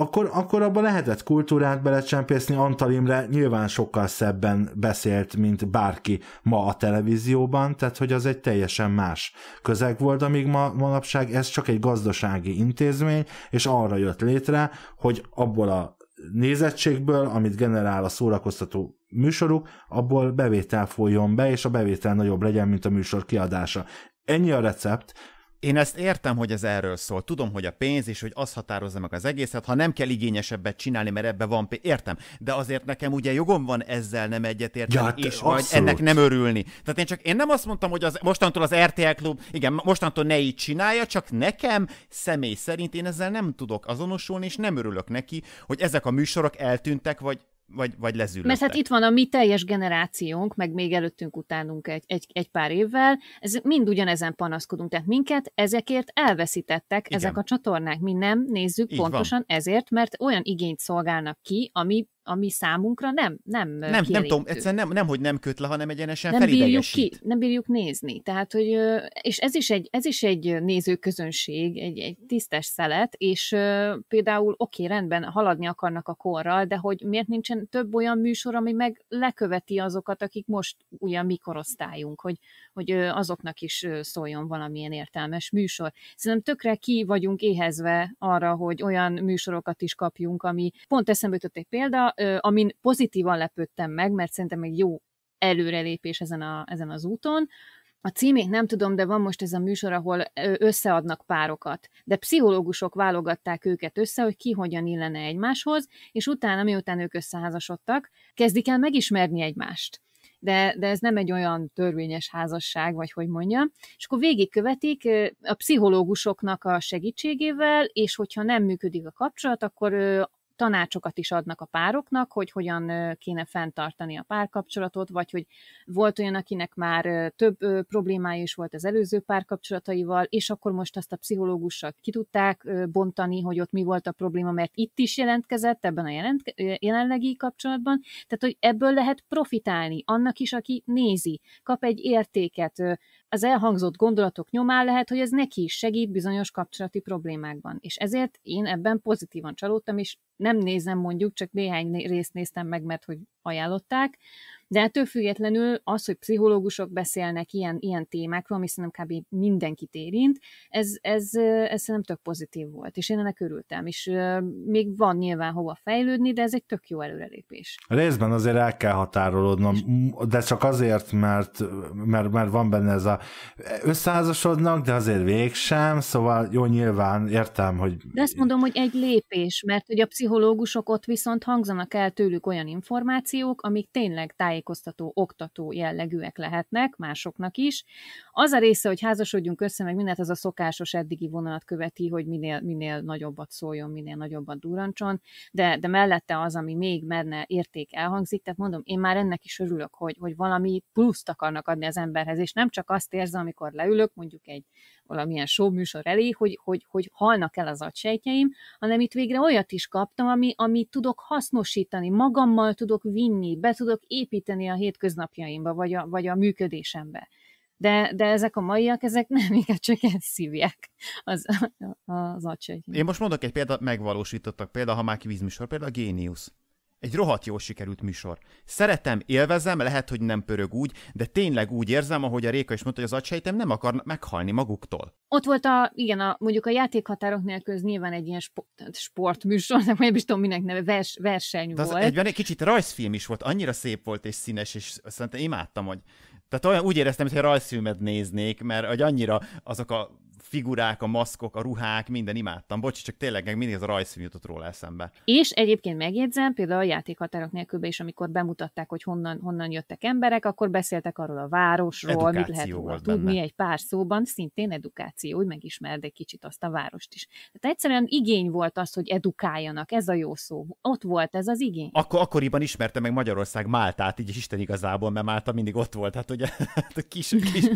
akkor, akkor abban lehetett kultúrát belecsempészni, Antal Imre nyilván sokkal szebben beszélt, mint bárki ma a televízióban, tehát hogy az egy teljesen más közeg volt, amíg ma, manapság ez csak egy gazdasági intézmény, és arra jött létre, hogy abból a nézettségből, amit generál a szórakoztató műsoruk, abból bevétel folyjon be, és a bevétel nagyobb legyen, mint a műsor kiadása. Ennyi a recept, én ezt értem, hogy ez erről szól. Tudom, hogy a pénz, és hogy az határozza meg az egészet. Ha nem kell igényesebbet csinálni, mert ebbe van pénz, értem. De azért nekem ugye jogom van ezzel nem egyetérteni, ja, és vagy ennek nem örülni. Tehát én csak én nem azt mondtam, hogy az, mostantól az RTL klub, igen, mostantól ne így csinálja, csak nekem személy szerint én ezzel nem tudok azonosulni, és nem örülök neki, hogy ezek a műsorok eltűntek, vagy vagy, vagy lezűlöttek. Mert hát itt van a mi teljes generációnk, meg még előttünk utánunk egy, egy, egy pár évvel, ez mind ugyanezen panaszkodunk, tehát minket ezekért elveszítettek Igen. ezek a csatornák, mi nem nézzük Így pontosan van. ezért, mert olyan igényt szolgálnak ki, ami ami számunkra nem nem Nem, nem tudom, egyszerűen nem, nem, hogy nem köt le, hanem egyenesen nem bírjuk ki, Nem bírjuk nézni. Tehát, hogy, és ez is egy, ez is egy nézőközönség, egy, egy tisztes szelet, és például oké, okay, rendben, haladni akarnak a korral, de hogy miért nincsen több olyan műsor, ami meg leköveti azokat, akik most ugyan mi korosztályunk, hogy, hogy azoknak is szóljon valamilyen értelmes műsor. Szerintem tökre ki vagyunk éhezve arra, hogy olyan műsorokat is kapjunk, ami pont eszembe jutott egy példa, amin pozitívan lepődtem meg, mert szerintem egy jó előrelépés ezen, a, ezen az úton, a címét nem tudom, de van most ez a műsor, ahol összeadnak párokat, de pszichológusok válogatták őket össze, hogy ki hogyan illene egymáshoz, és utána, miután ők összeházasodtak, kezdik el megismerni egymást. De, de ez nem egy olyan törvényes házasság, vagy hogy mondjam. És akkor végigkövetik a pszichológusoknak a segítségével, és hogyha nem működik a kapcsolat, akkor tanácsokat is adnak a pároknak, hogy hogyan kéne fenntartani a párkapcsolatot, vagy hogy volt olyan, akinek már több problémája is volt az előző párkapcsolataival, és akkor most azt a pszichológussal ki tudták bontani, hogy ott mi volt a probléma, mert itt is jelentkezett ebben a jelent, jelenlegi kapcsolatban, tehát hogy ebből lehet profitálni annak is, aki nézi, kap egy értéket, az elhangzott gondolatok nyomán lehet, hogy ez neki is segít bizonyos kapcsolati problémákban. És ezért én ebben pozitívan csalódtam, és nem nézem mondjuk, csak néhány részt néztem meg, mert hogy ajánlották, de ettől függetlenül az, hogy pszichológusok beszélnek ilyen, ilyen témákról, ami szerintem kb. mindenkit érint, ez, ez, ez szerintem tök pozitív volt, és én ennek örültem, és még van nyilván hova fejlődni, de ez egy tök jó előrelépés. Részben azért el kell határolódnom, de csak azért, mert, mert, mert van benne ez a összeházasodnak, de azért végsem, szóval jó, nyilván értem, hogy... De ezt mondom, hogy egy lépés, mert hogy a pszichológusok ott viszont hangzanak el tőlük olyan információk, amik tényleg táj tájékoztató, oktató jellegűek lehetnek, másoknak is. Az a része, hogy házasodjunk össze, meg mindent, az a szokásos eddigi vonalat követi, hogy minél, minél nagyobbat szóljon, minél nagyobbat durancson, de, de mellette az, ami még merne érték elhangzik, tehát mondom, én már ennek is örülök, hogy, hogy valami pluszt akarnak adni az emberhez, és nem csak azt érzem, amikor leülök, mondjuk egy valamilyen műsor elé, hogy, hogy, hogy halnak el az agysejtjeim, hanem itt végre olyat is kaptam, ami, ami tudok hasznosítani, magammal tudok vinni, be tudok építeni, beépíteni a hétköznapjaimba, vagy a, vagy a működésembe. De, de ezek a maiak, ezek nem [laughs] inkább csak szívják az, az agysagyit. Én most mondok egy példát, megvalósítottak példa, ha már kivízműsor, például a géniusz. Egy rohadt jó sikerült műsor. Szeretem, élvezem, lehet, hogy nem pörög úgy, de tényleg úgy érzem, ahogy a Réka is mondta, hogy az agysejtem nem akar meghalni maguktól. Ott volt a, igen, a, mondjuk a játékhatárok nélkül ez nyilván egy ilyen sport, sportműsor, nem, nem is tudom minek neve, vers, verseny de az volt. Egyben egy kicsit rajzfilm is volt, annyira szép volt és színes, és szerintem imádtam, hogy tehát olyan úgy éreztem, hogy rajzfilmet néznék, mert hogy annyira azok a figurák, a maszkok, a ruhák, minden imádtam. Bocs, csak tényleg mindig ez a rajzfilm jutott róla eszembe. És egyébként megjegyzem, például a játékhatárok nélkülbe is, amikor bemutatták, hogy honnan, honnan jöttek emberek, akkor beszéltek arról a városról, mit lehet róla tudni egy pár szóban, szintén edukáció, hogy megismerd egy kicsit azt a várost is. Tehát egyszerűen igény volt az, hogy edukáljanak, ez a jó szó. Ott volt ez az igény. Akkor, akkoriban ismerte meg Magyarország Máltát, így is Isten igazából, mert Málta mindig ott volt, hát ugye, [laughs] hát a kis, kis... [laughs]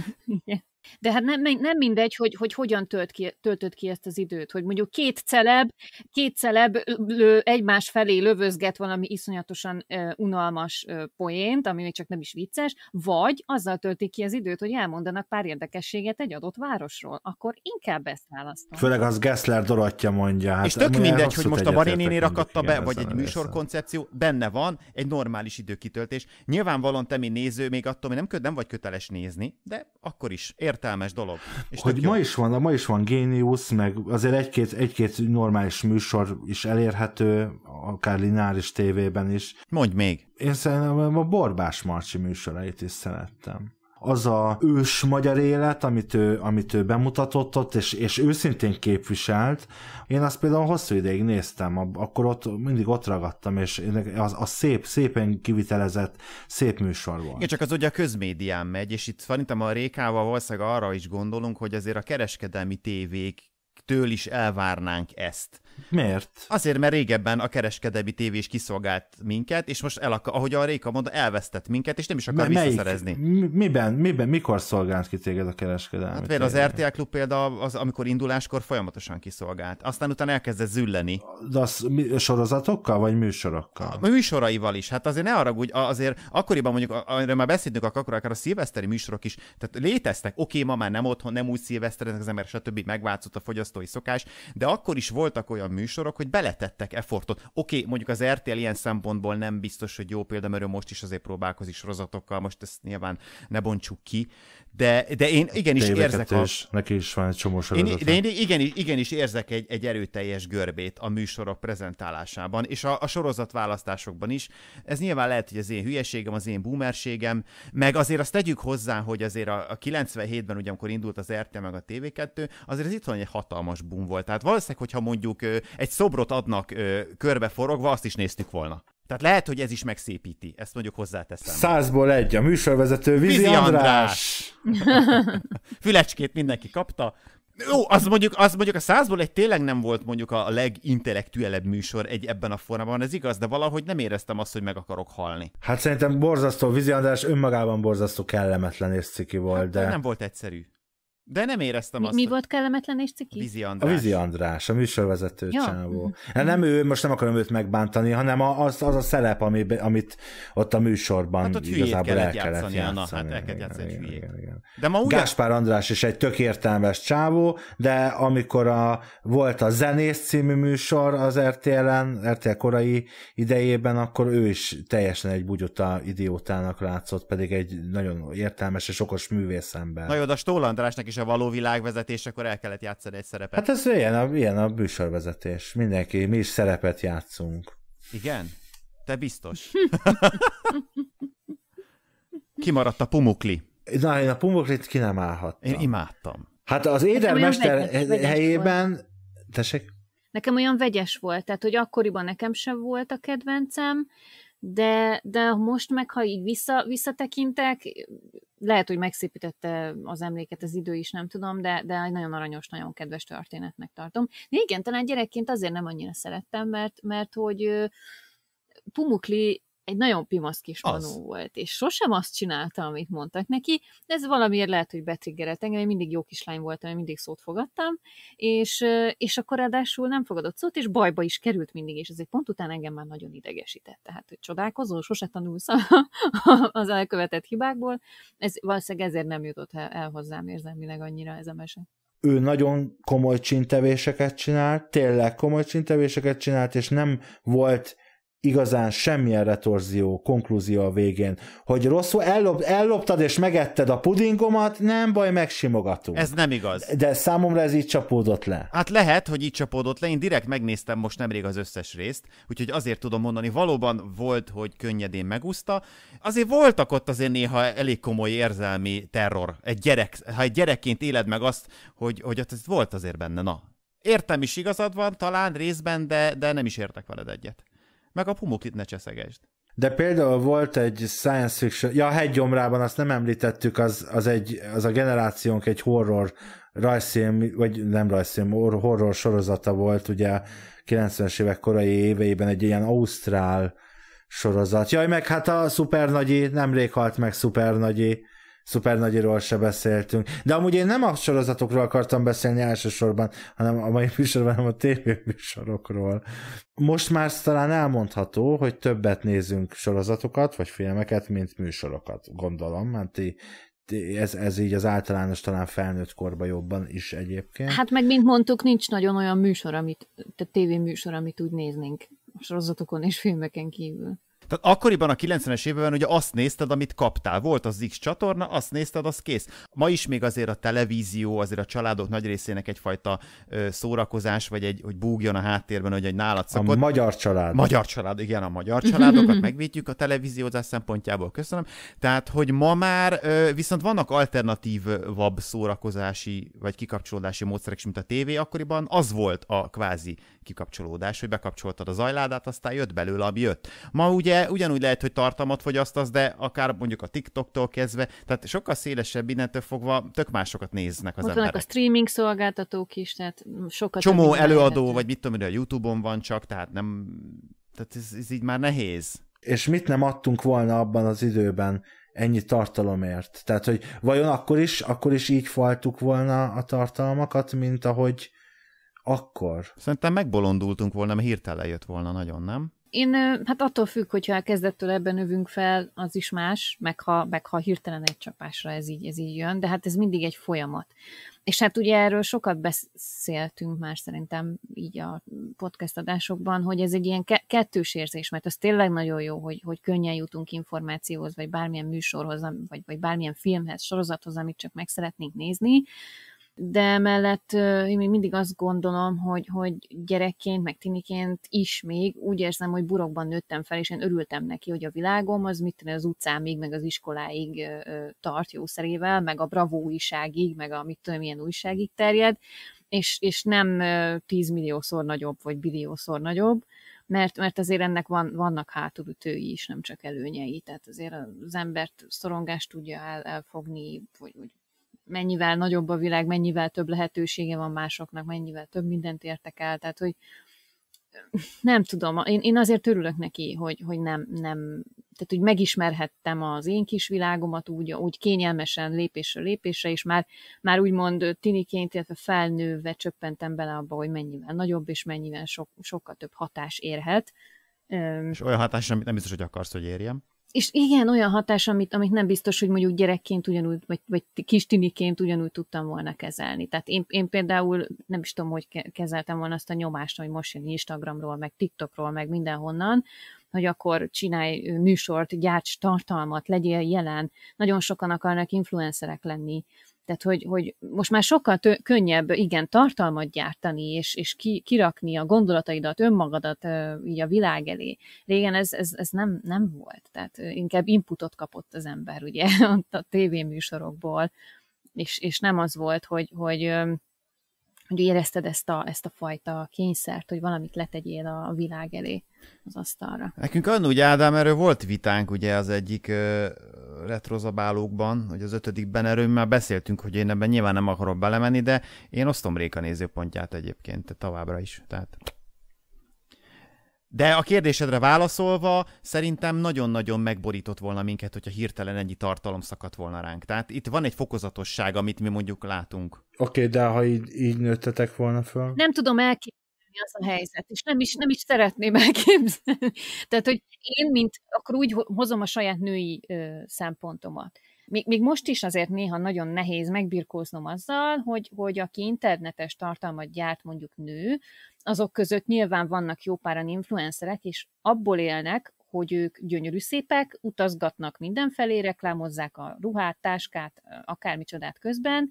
De hát nem, nem mindegy, hogy, hogy hogy hogyan tölt ki, töltött ki ezt az időt, hogy mondjuk két celeb, két celeb lő, egymás felé lövözget valami iszonyatosan uh, unalmas uh, poént, ami még csak nem is vicces, vagy azzal töltik ki az időt, hogy elmondanak pár érdekességet egy adott városról, akkor inkább ezt választom. Főleg az Gessler Dorottya mondja. Hát és tök mindegy, hogy most a Barénéné rakatta be, vagy egy műsorkoncepció, benne van egy normális időkitöltés. Nyilvánvalóan te, mi néző, még attól, hogy nem, nem vagy köteles nézni, de akkor is értelmes dolog. És hogy ma is van van, ma is van géniusz, meg azért egy-két, egy-két normális műsor is elérhető, akár lineáris tévében is. Mondj még. Én szerintem a Borbás Marcsi műsorait is szerettem az a ős magyar élet, amit ő, amit ő bemutatott ott, és, és őszintén képviselt, én azt például hosszú ideig néztem, akkor ott mindig ott ragadtam, és az, az szép, szépen kivitelezett, szép műsor volt. Igen, csak az ugye a közmédián megy, és itt szerintem a Rékával valószínűleg arra is gondolunk, hogy azért a kereskedelmi tévék től is elvárnánk ezt Miért? Azért, mert régebben a kereskedelmi tévé is kiszolgált minket, és most el akar, ahogy a Réka mondta, elvesztett minket, és nem is akar Melyik? visszaszerezni. Miben, miben, mikor szolgált ki téged a kereskedelmi Hát például az RTL Klub például, az, amikor induláskor folyamatosan kiszolgált. Aztán utána elkezdett zülleni. De az mi, sorozatokkal, vagy műsorokkal? A műsoraival is. Hát azért ne arra, hogy azért akkoriban mondjuk, amiről már beszéltünk, akkor akár a szilveszteri műsorok is, tehát léteztek. Oké, ma már nem otthon, nem úgy szilvesztereznek az ember, stb. megváltozott a fogyasztói szokás, de akkor is voltak olyan olyan műsorok, hogy beletettek effortot. Oké, okay, mondjuk az RTL ilyen szempontból nem biztos, hogy jó példa, mert ő most is azért próbálkozik sorozatokkal, most ezt nyilván ne bontsuk ki, de, de én igenis Téve érzek... A... Is, Neki is van egy csomó én, De én igenis, igenis érzek egy, egy erőteljes görbét a műsorok prezentálásában, és a, a sorozatválasztásokban is. Ez nyilván lehet, hogy az én hülyeségem, az én boomerségem, meg azért azt tegyük hozzá, hogy azért a, a 97-ben, ugye amikor indult az RT meg a TV2, azért ez itthon egy hatalmas boom volt. Tehát valószínűleg, hogyha mondjuk egy szobrot adnak körbeforogva, azt is néztük volna. Tehát lehet, hogy ez is megszépíti, ezt mondjuk hozzáteszem. Százból egy, a műsorvezető Vizi, Vizi András. András. [laughs] Fülecskét mindenki kapta. Jó, az mondjuk, az mondjuk a százból egy tényleg nem volt mondjuk a legintellektüelebb műsor egy ebben a formában, ez igaz, de valahogy nem éreztem azt, hogy meg akarok halni. Hát szerintem borzasztó, Vizi András önmagában borzasztó kellemetlen és ciki volt, hát, de... Nem volt egyszerű. De nem éreztem mi, azt. Mi volt kellemetlen és ciki? Vizi András. A Vízi András, a műsorvezető ja. csávó. Mhm. Hát nem ő, most nem akarom őt megbántani, hanem az, az a szerep, ami, amit ott a műsorban hát ott igazából el kellett játszani. hát De ma Ugye, Gáspár András is egy tök értelmes csávó, de amikor a, volt a Zenész című műsor az RTL-en, RTL korai idejében, akkor ő is teljesen egy bugyuta idiótának látszott, pedig egy nagyon értelmes és okos ember. Na jó, de a Stól Andrásnak is és a való világvezetés, akkor el kellett játszani egy szerepet. Hát ez ilyen a, ilyen a bűsorvezetés. Mindenki, mi is szerepet játszunk. Igen? Te biztos. [laughs] Kimaradt a pumukli. Na, én a pumuklit ki nem állhattam. Én imádtam. Hát az édermester helyében... Volt. Tessék? Nekem olyan vegyes volt, tehát hogy akkoriban nekem sem volt a kedvencem, de, de most meg, ha így vissza, visszatekintek, lehet, hogy megszépítette az emléket az idő is, nem tudom, de, de egy nagyon aranyos, nagyon kedves történetnek tartom. De igen, talán gyerekként azért nem annyira szerettem, mert, mert hogy Pumukli egy nagyon pimasz kis az. manó volt, és sosem azt csinálta, amit mondtak neki, de ez valamiért lehet, hogy betriggerelt engem, én mindig jó kislány voltam, én mindig szót fogadtam, és, és akkor ráadásul nem fogadott szót, és bajba is került mindig, és ezért pont után engem már nagyon idegesített, tehát, hogy csodálkozó, sose tanulsz az elkövetett hibákból, ez valószínűleg ezért nem jutott el, el hozzám érzelmileg annyira ez a mese ő nagyon komoly csintevéseket csinált, tényleg komoly csintevéseket csinált, és nem volt igazán semmilyen retorzió, konklúzió a végén, hogy rosszul ellop, elloptad és megetted a pudingomat, nem baj, megsimogatunk. Ez nem igaz. De számomra ez így csapódott le. Hát lehet, hogy így csapódott le, én direkt megnéztem most nemrég az összes részt, úgyhogy azért tudom mondani, valóban volt, hogy könnyedén megúszta. Azért voltak ott azért néha elég komoly érzelmi terror. Egy gyerek, ha egy gyerekként éled meg azt, hogy, hogy ott ez volt azért benne, na. Értem is igazad van, talán részben, de, de nem is értek veled egyet meg a pumukit ne cseszegesd. De például volt egy science fiction, ja, a hegygyomrában azt nem említettük, az, az, egy, az a generációnk egy horror rajzfilm, vagy nem rajzfilm, horror sorozata volt, ugye 90-es évek korai éveiben egy ilyen ausztrál sorozat. Jaj, meg hát a szupernagyi, nemrég halt meg szupernagyi, szuper nagyiról se beszéltünk. De amúgy én nem a sorozatokról akartam beszélni elsősorban, hanem a mai műsorban, hanem a tévéműsorokról. Most már talán elmondható, hogy többet nézünk sorozatokat, vagy filmeket, mint műsorokat, gondolom, mert ti ez, ez így az általános talán felnőtt korban jobban is egyébként. Hát meg mint mondtuk, nincs nagyon olyan műsor, amit, tehát tévéműsor, amit úgy néznénk sorozatokon és filmeken kívül. Tehát akkoriban a 90-es években ugye azt nézted, amit kaptál. Volt az X csatorna, azt nézted, az kész. Ma is még azért a televízió, azért a családok nagy részének egyfajta ö, szórakozás, vagy egy, hogy búgjon a háttérben, hogy egy nálad szokott. A magyar család. Magyar család, igen, a magyar családokat [laughs] megvédjük a televíziózás szempontjából, köszönöm. Tehát, hogy ma már ö, viszont vannak alternatívabb szórakozási vagy kikapcsolódási módszerek, mint a tévé, akkoriban az volt a kvázi kikapcsolódás, hogy bekapcsoltad a zajládát, aztán jött belőle, ami jött. Ma ugye ugye ugyanúgy lehet, hogy tartalmat fogyasztasz, de akár mondjuk a TikToktól kezdve, tehát sokkal szélesebb innentől fogva tök másokat néznek az Ott emberek. a streaming szolgáltatók is, tehát sokat. Csomó előadó, lehet. vagy mit tudom, hogy a YouTube-on van csak, tehát nem, tehát ez, ez így már nehéz. És mit nem adtunk volna abban az időben? ennyi tartalomért. Tehát, hogy vajon akkor is, akkor is így faltuk volna a tartalmakat, mint ahogy akkor. Szerintem megbolondultunk volna, mert hirtelen jött volna nagyon, nem? én hát attól függ, hogyha kezdettől ebben növünk fel, az is más, meg ha, meg ha hirtelen egy csapásra ez így, ez így jön, de hát ez mindig egy folyamat. És hát ugye erről sokat beszéltünk már szerintem így a podcast adásokban, hogy ez egy ilyen ke- kettős érzés, mert az tényleg nagyon jó, hogy, hogy könnyen jutunk információhoz, vagy bármilyen műsorhoz, vagy, vagy bármilyen filmhez, sorozathoz, amit csak meg szeretnénk nézni, de mellett én még mindig azt gondolom, hogy, hogy gyerekként, meg tiniként is még úgy érzem, hogy burokban nőttem fel, és én örültem neki, hogy a világom az mit tenni az utcámig, meg az iskoláig tart jószerével, meg a bravó újságig, meg a mit tudom, milyen újságig terjed, és, és nem tízmilliószor nagyobb, vagy billiószor nagyobb, mert, mert azért ennek van, vannak hátulütői is, nem csak előnyei, tehát azért az embert szorongás tudja el, elfogni, vagy, vagy mennyivel nagyobb a világ, mennyivel több lehetősége van másoknak, mennyivel több mindent értek el, tehát hogy nem tudom, én, én azért örülök neki, hogy, hogy nem, nem, tehát hogy megismerhettem az én kis világomat úgy, úgy kényelmesen lépésről lépésre, és már, már úgymond tiniként, illetve felnőve csöppentem bele abba, hogy mennyivel nagyobb, és mennyivel sok, sokkal több hatás érhet. És olyan hatás, amit nem biztos, hogy akarsz, hogy érjem és igen, olyan hatás, amit, amit nem biztos, hogy mondjuk gyerekként ugyanúgy, vagy, vagy kistiniként ugyanúgy tudtam volna kezelni. Tehát én, én például nem is tudom, hogy kezeltem volna azt a nyomást, hogy most jön Instagramról, meg TikTokról, meg mindenhonnan, hogy akkor csinálj műsort, gyárts tartalmat, legyél jelen. Nagyon sokan akarnak influencerek lenni, tehát, hogy, hogy most már sokkal tő, könnyebb, igen, tartalmat gyártani, és, és ki, kirakni a gondolataidat, önmagadat így a világ elé. Régen ez, ez, ez nem, nem volt. Tehát inkább inputot kapott az ember, ugye, [laughs] a tévéműsorokból, és, és nem az volt, hogy, hogy hogy érezted ezt a, ezt a fajta kényszert, hogy valamit letegyél a világ elé az asztalra. Nekünk annó, ugye Ádám, erről volt vitánk ugye az egyik retrozabálókban, hogy az ötödikben erről már beszéltünk, hogy én ebben nyilván nem akarok belemenni, de én osztom Réka nézőpontját egyébként továbbra is. Tehát de a kérdésedre válaszolva, szerintem nagyon-nagyon megborított volna minket, hogyha hirtelen ennyi tartalom szakadt volna ránk. Tehát itt van egy fokozatosság, amit mi mondjuk látunk. Oké, okay, de ha így, így nőttetek volna fel? Nem tudom elképzelni az a helyzet, és nem is, nem is szeretném [laughs] elképzelni. Tehát, hogy én, mint akkor úgy hozom a saját női ö, szempontomat még, még most is azért néha nagyon nehéz megbirkóznom azzal, hogy, hogy aki internetes tartalmat gyárt mondjuk nő, azok között nyilván vannak jó páran influencerek, és abból élnek, hogy ők gyönyörű szépek, utazgatnak mindenfelé, reklámozzák a ruhát, táskát, akármicsodát közben,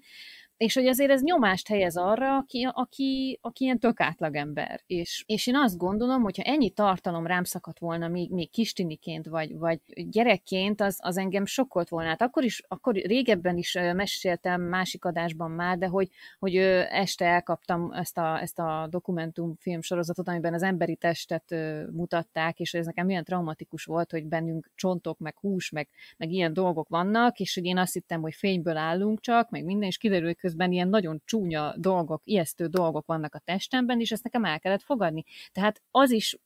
és hogy azért ez nyomást helyez arra, aki, aki, aki ilyen tök átlagember. És, és én azt gondolom, hogyha ennyi tartalom rám szakadt volna még, még kistiniként, vagy, vagy gyerekként, az, az engem sokkolt volna. Hát akkor is, akkor régebben is meséltem másik adásban már, de hogy, hogy este elkaptam ezt a, ezt a dokumentumfilm sorozatot, amiben az emberi testet mutatták, és ez nekem milyen traumatikus volt, hogy bennünk csontok, meg hús, meg, meg ilyen dolgok vannak, és hogy én azt hittem, hogy fényből állunk csak, meg minden, és kiderül, közben ilyen nagyon csúnya dolgok, ijesztő dolgok vannak a testemben, és ezt nekem el kellett fogadni. Tehát az is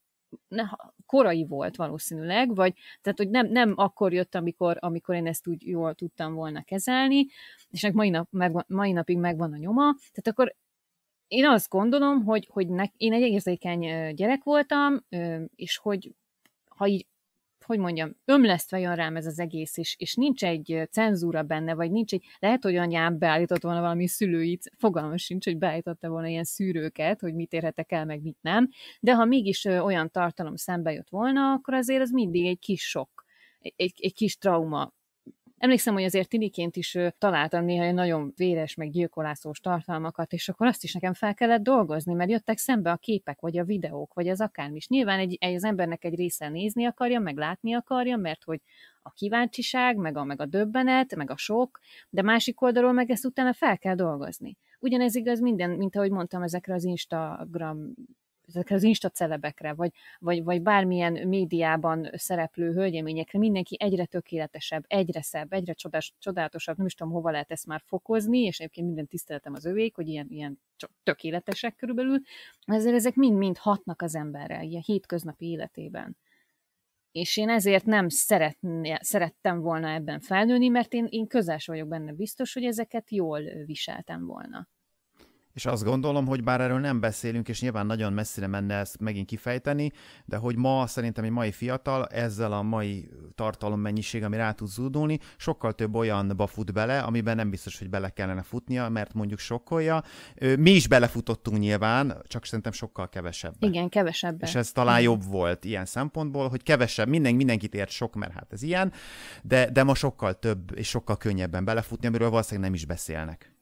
ne, korai volt valószínűleg, vagy tehát, hogy nem, nem akkor jött, amikor, amikor én ezt úgy jól tudtam volna kezelni, és meg mai, nap, meg, mai napig megvan a nyoma, tehát akkor én azt gondolom, hogy, hogy ne, én egy érzékeny gyerek voltam, és hogy ha így hogy mondjam, ömlesztve jön rám ez az egész, és, és nincs egy cenzúra benne, vagy nincs egy, lehet, hogy anyám beállított volna valami szülőit, fogalmam sincs, hogy beállította volna ilyen szűrőket, hogy mit érhetek el, meg mit nem, de ha mégis olyan tartalom szembe jött volna, akkor azért az mindig egy kis sok, egy, egy kis trauma Emlékszem, hogy azért tiniként is találtam néha nagyon véres, meg gyilkolászós tartalmakat, és akkor azt is nekem fel kellett dolgozni, mert jöttek szembe a képek, vagy a videók, vagy az akármi. És nyilván egy, egy, az embernek egy része nézni akarja, meg látni akarja, mert hogy a kíváncsiság, meg a, meg a döbbenet, meg a sok, de másik oldalról meg ezt utána fel kell dolgozni. Ugyanez igaz minden, mint ahogy mondtam, ezekre az Instagram ezekre az Insta celebekre, vagy, vagy, vagy bármilyen médiában szereplő hölgyeményekre, mindenki egyre tökéletesebb, egyre szebb, egyre csodás, csodálatosabb, nem is tudom, hova lehet ezt már fokozni, és egyébként minden tiszteletem az övék, hogy ilyen, ilyen tökéletesek körülbelül, ezért ezek mind-mind hatnak az emberre, ilyen hétköznapi életében és én ezért nem szeretné, szerettem volna ebben felnőni, mert én, én közös vagyok benne biztos, hogy ezeket jól viseltem volna. És azt gondolom, hogy bár erről nem beszélünk, és nyilván nagyon messzire menne ezt megint kifejteni, de hogy ma szerintem egy mai fiatal ezzel a mai tartalommennyiség, ami rá tud zúdulni, sokkal több olyanba fut bele, amiben nem biztos, hogy bele kellene futnia, mert mondjuk sokkolja. Mi is belefutottunk nyilván, csak szerintem sokkal kevesebb. Igen, kevesebb. És ez talán jobb volt ilyen szempontból, hogy kevesebb, minden, mindenkit ért sok, mert hát ez ilyen, de, de ma sokkal több és sokkal könnyebben belefutni, amiről valószínűleg nem is beszélnek.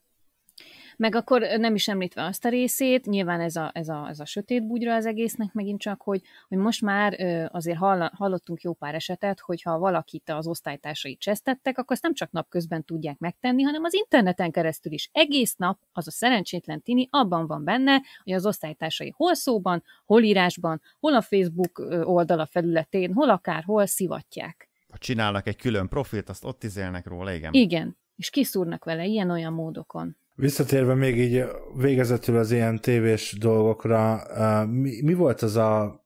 Meg akkor nem is említve azt a részét, nyilván ez a, ez a, ez a sötét bugyra az egésznek megint csak, hogy, hogy most már azért hall, hallottunk jó pár esetet, hogyha valakit az osztálytársai csesztettek, akkor ezt nem csak napközben tudják megtenni, hanem az interneten keresztül is egész nap az a szerencsétlen tini abban van benne, hogy az osztálytársai hol szóban, hol írásban, hol a Facebook oldala felületén, hol akár hol szivatják. Ha csinálnak egy külön profilt, azt ott izélnek róla, igen. Igen, és kiszúrnak vele ilyen-olyan módokon. Visszatérve még így végezetül az ilyen tévés dolgokra, eh, mi, mi volt az a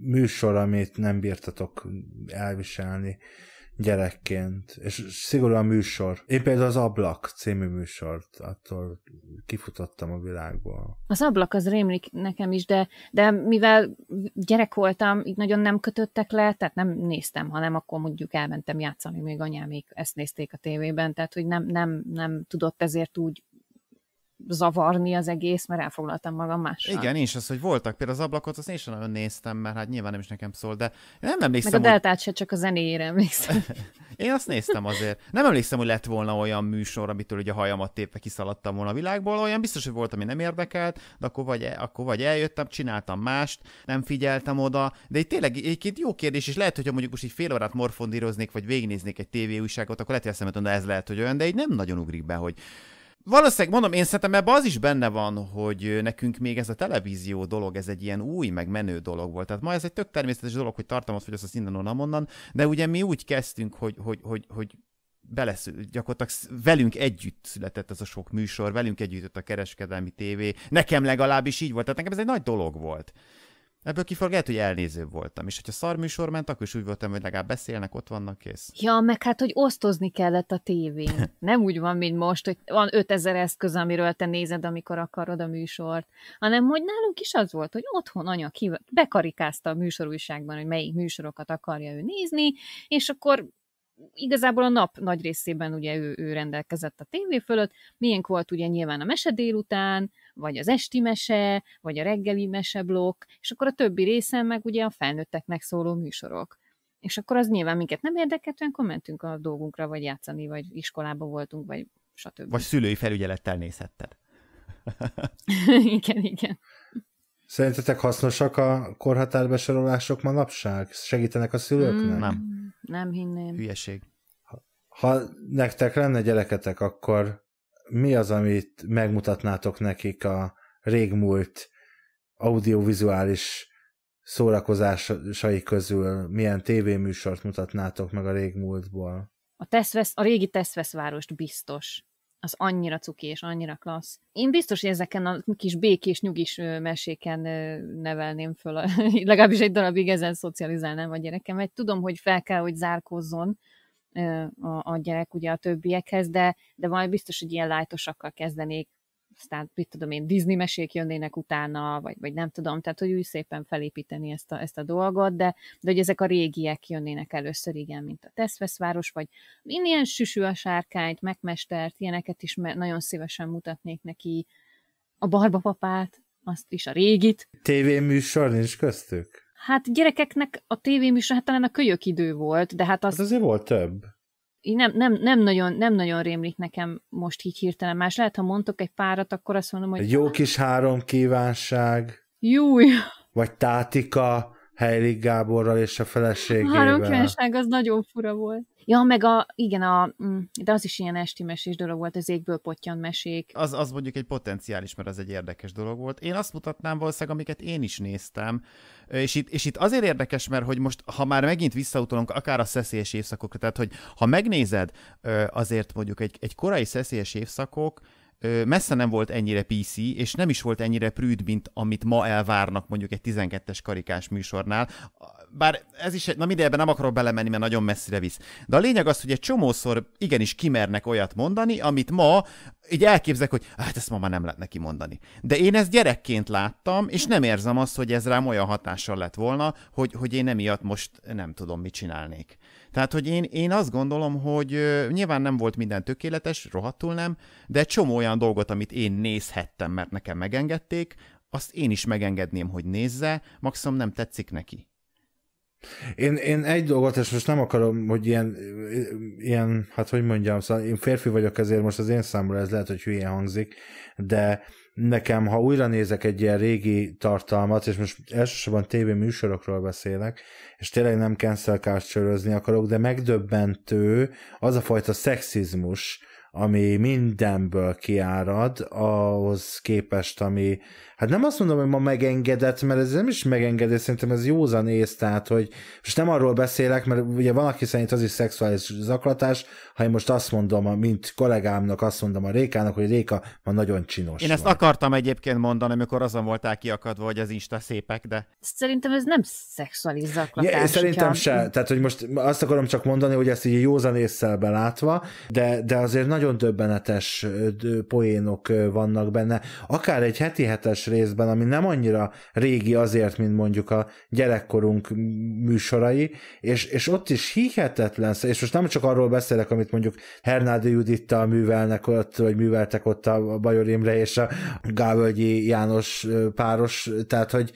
műsor, amit nem bírtatok elviselni gyerekként, és szigorúan műsor. Én például az Ablak című műsort, attól kifutottam a világból. Az Ablak az rémlik nekem is, de, de mivel gyerek voltam, így nagyon nem kötöttek le, tehát nem néztem, hanem akkor mondjuk elmentem játszani, még még ezt nézték a tévében, tehát hogy nem, nem, nem tudott ezért úgy zavarni az egész, mert elfoglaltam magam mással. Igen, és az, hogy voltak például az ablakot, azt én sem nagyon néztem, mert hát nyilván nem is nekem szól, de nem emlékszem. Meg a Deltát hogy... se csak a zenéjére emlékszem. [laughs] én azt néztem azért. Nem emlékszem, hogy lett volna olyan műsor, amitől ugye a hajamat tépve kiszaladtam volna a világból, olyan biztos, hogy volt, ami nem érdekelt, de akkor vagy, e- akkor vagy eljöttem, csináltam mást, nem figyeltem oda, de itt tényleg egy jó kérdés, és lehet, hogy mondjuk most így fél órát morfondíroznék, vagy végignéznék egy tévéújságot, akkor lehet, hogy eszemet, de ez lehet, hogy olyan, de így nem nagyon ugrik be, hogy Valószínűleg, mondom, én szerintem ebben az is benne van, hogy nekünk még ez a televízió dolog, ez egy ilyen új, meg menő dolog volt. Tehát ma ez egy tök természetes dolog, hogy tartalmat fogyaszt innen onnan, onnan, de ugye mi úgy kezdtünk, hogy, hogy, hogy, hogy belesz, gyakorlatilag velünk együtt született ez a sok műsor, velünk együtt a kereskedelmi tévé, nekem legalábbis így volt, tehát nekem ez egy nagy dolog volt. Ebből kifolyólag lehet, hogy elnézőbb voltam, és hogyha szar műsor ment, akkor is úgy voltam, hogy legalább beszélnek, ott vannak, kész. Ja, meg hát, hogy osztozni kellett a tévén. [laughs] Nem úgy van, mint most, hogy van 5000 eszköz, amiről te nézed, amikor akarod a műsort, hanem hogy nálunk is az volt, hogy otthon anya kiv- bekarikázta a műsorújságban, hogy melyik műsorokat akarja ő nézni, és akkor igazából a nap nagy részében ugye ő, ő rendelkezett a tévé fölött, milyen volt ugye nyilván a mese délután, vagy az esti mese, vagy a reggeli meseblokk, és akkor a többi részen meg ugye a felnőtteknek szóló műsorok. És akkor az nyilván minket nem érdekelt, akkor mentünk a dolgunkra, vagy játszani, vagy iskolába voltunk, vagy stb. Vagy szülői felügyelettel nézhetted. [laughs] igen, igen. Szerintetek hasznosak a korhatárbesorolások manapság? Segítenek a szülőknek? Mm, nem nem hinném. Hülyeség. Ha, ha nektek lenne gyereketek, akkor mi az, amit megmutatnátok nekik a régmúlt audiovizuális szórakozásai közül milyen tévéműsort mutatnátok meg a régmúltból? A, teszvesz, a régi Teszveszvárost biztos az annyira cuki és annyira klassz. Én biztos, hogy ezeken a kis békés, nyugis meséken nevelném föl, a, [laughs] legalábbis egy darabig ezen szocializálnám a gyerekem, mert tudom, hogy fel kell, hogy zárkózzon a, a gyerek ugye a többiekhez, de, de majd biztos, hogy ilyen lájtosakkal kezdenék aztán mit tudom én, Disney mesék jönnének utána, vagy, vagy nem tudom, tehát hogy úgy szépen felépíteni ezt a, ezt a dolgot, de, de hogy ezek a régiek jönnének először, igen, mint a Teszveszváros, vagy minél süsű a sárkányt, megmestert, ilyeneket is nagyon szívesen mutatnék neki, a barba papát, azt is a régit. Tévéműsor nincs köztük? Hát gyerekeknek a tévéműsor, hát talán a kölyök idő volt, de hát az... Hát azért volt több így nem, nem, nem, nagyon, nem nagyon rémlik nekem most így hirtelen más. Lehet, ha mondtok egy párat, akkor azt mondom, hogy... Jó kis három kívánság. Júj! Vagy tátika, Heilig Gáborral és a feleségével. A három kívánság az nagyon fura volt. Ja, meg a, igen, a, mm, de az is ilyen esti mesés dolog volt, az égből potyan mesék. Az, az mondjuk egy potenciális, mert az egy érdekes dolog volt. Én azt mutatnám valószínűleg, amiket én is néztem, és itt, és itt azért érdekes, mert hogy most, ha már megint visszautolunk akár a szeszélyes évszakokra, tehát hogy ha megnézed azért mondjuk egy, egy korai szeszélyes évszakok, messze nem volt ennyire PC, és nem is volt ennyire prűd, mint amit ma elvárnak mondjuk egy 12-es karikás műsornál. Bár ez is, na mindegy, ebben nem akarok belemenni, mert nagyon messzire visz. De a lényeg az, hogy egy csomószor igenis kimernek olyat mondani, amit ma így elképzek, hogy hát ezt ma már nem lehet neki mondani. De én ezt gyerekként láttam, és nem érzem azt, hogy ez rám olyan hatással lett volna, hogy, hogy én emiatt most nem tudom, mit csinálnék. Tehát, hogy én, én azt gondolom, hogy nyilván nem volt minden tökéletes, rohadtul nem, de csomó olyan dolgot, amit én nézhettem, mert nekem megengedték, azt én is megengedném, hogy nézze, maximum nem tetszik neki. Én, én egy dolgot, és most nem akarom, hogy ilyen, ilyen, hát hogy mondjam, szóval én férfi vagyok, ezért most az én számomra ez lehet, hogy hülye hangzik, de nekem, ha újra nézek egy ilyen régi tartalmat, és most elsősorban tévé műsorokról beszélek, és tényleg nem cancel culture akarok, de megdöbbentő az a fajta szexizmus, ami mindenből kiárad, ahhoz képest, ami hát nem azt mondom, hogy ma megengedett, mert ez nem is megengedett, szerintem ez józan ész, tehát, hogy most nem arról beszélek, mert ugye van, aki szerint az is szexuális zaklatás, ha én most azt mondom, mint kollégámnak azt mondom a Rékának, hogy Réka ma nagyon csinos. Én ezt vagy. akartam egyébként mondani, amikor azon voltál kiakadva, hogy az Insta szépek, de... Szerintem ez nem szexuális zaklatás. Ja, szerintem se, tehát, hogy most azt akarom csak mondani, hogy ezt így józan észsel belátva, de, de azért nagyon döbbenetes poénok vannak benne. Akár egy heti hetes részben, ami nem annyira régi azért, mint mondjuk a gyerekkorunk műsorai, és, és ott is hihetetlen, és most nem csak arról beszélek, amit mondjuk Hernádi Judittal művelnek ott, vagy műveltek ott a Bajor Imre és a Gávölgyi János páros, tehát hogy,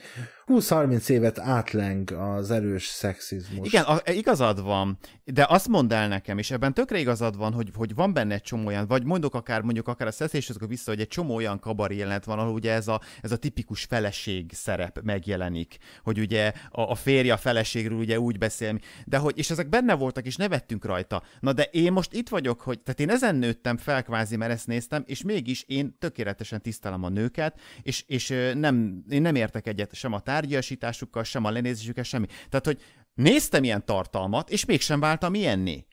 20-30 évet átleng az erős szexizmus. Igen, a, igazad van, de azt mondd el nekem, és ebben tökre igazad van, hogy, hogy van benne egy csomó olyan, vagy mondok akár mondjuk akár a szeszéshez vissza, hogy egy csomó olyan kabari jelenet van, ahol ugye ez a, ez a tipikus feleség szerep megjelenik, hogy ugye a, a férje a feleségről ugye úgy beszél, de hogy, és ezek benne voltak, és nevettünk rajta. Na de én most itt vagyok, hogy, tehát én ezen nőttem fel kvázi, mert ezt néztem, és mégis én tökéletesen tisztelem a nőket, és, és nem, én nem értek egyet sem a tár- tárgyasításukkal, sem a lenézésükkel, semmi. Tehát, hogy néztem ilyen tartalmat, és mégsem váltam ilyenni.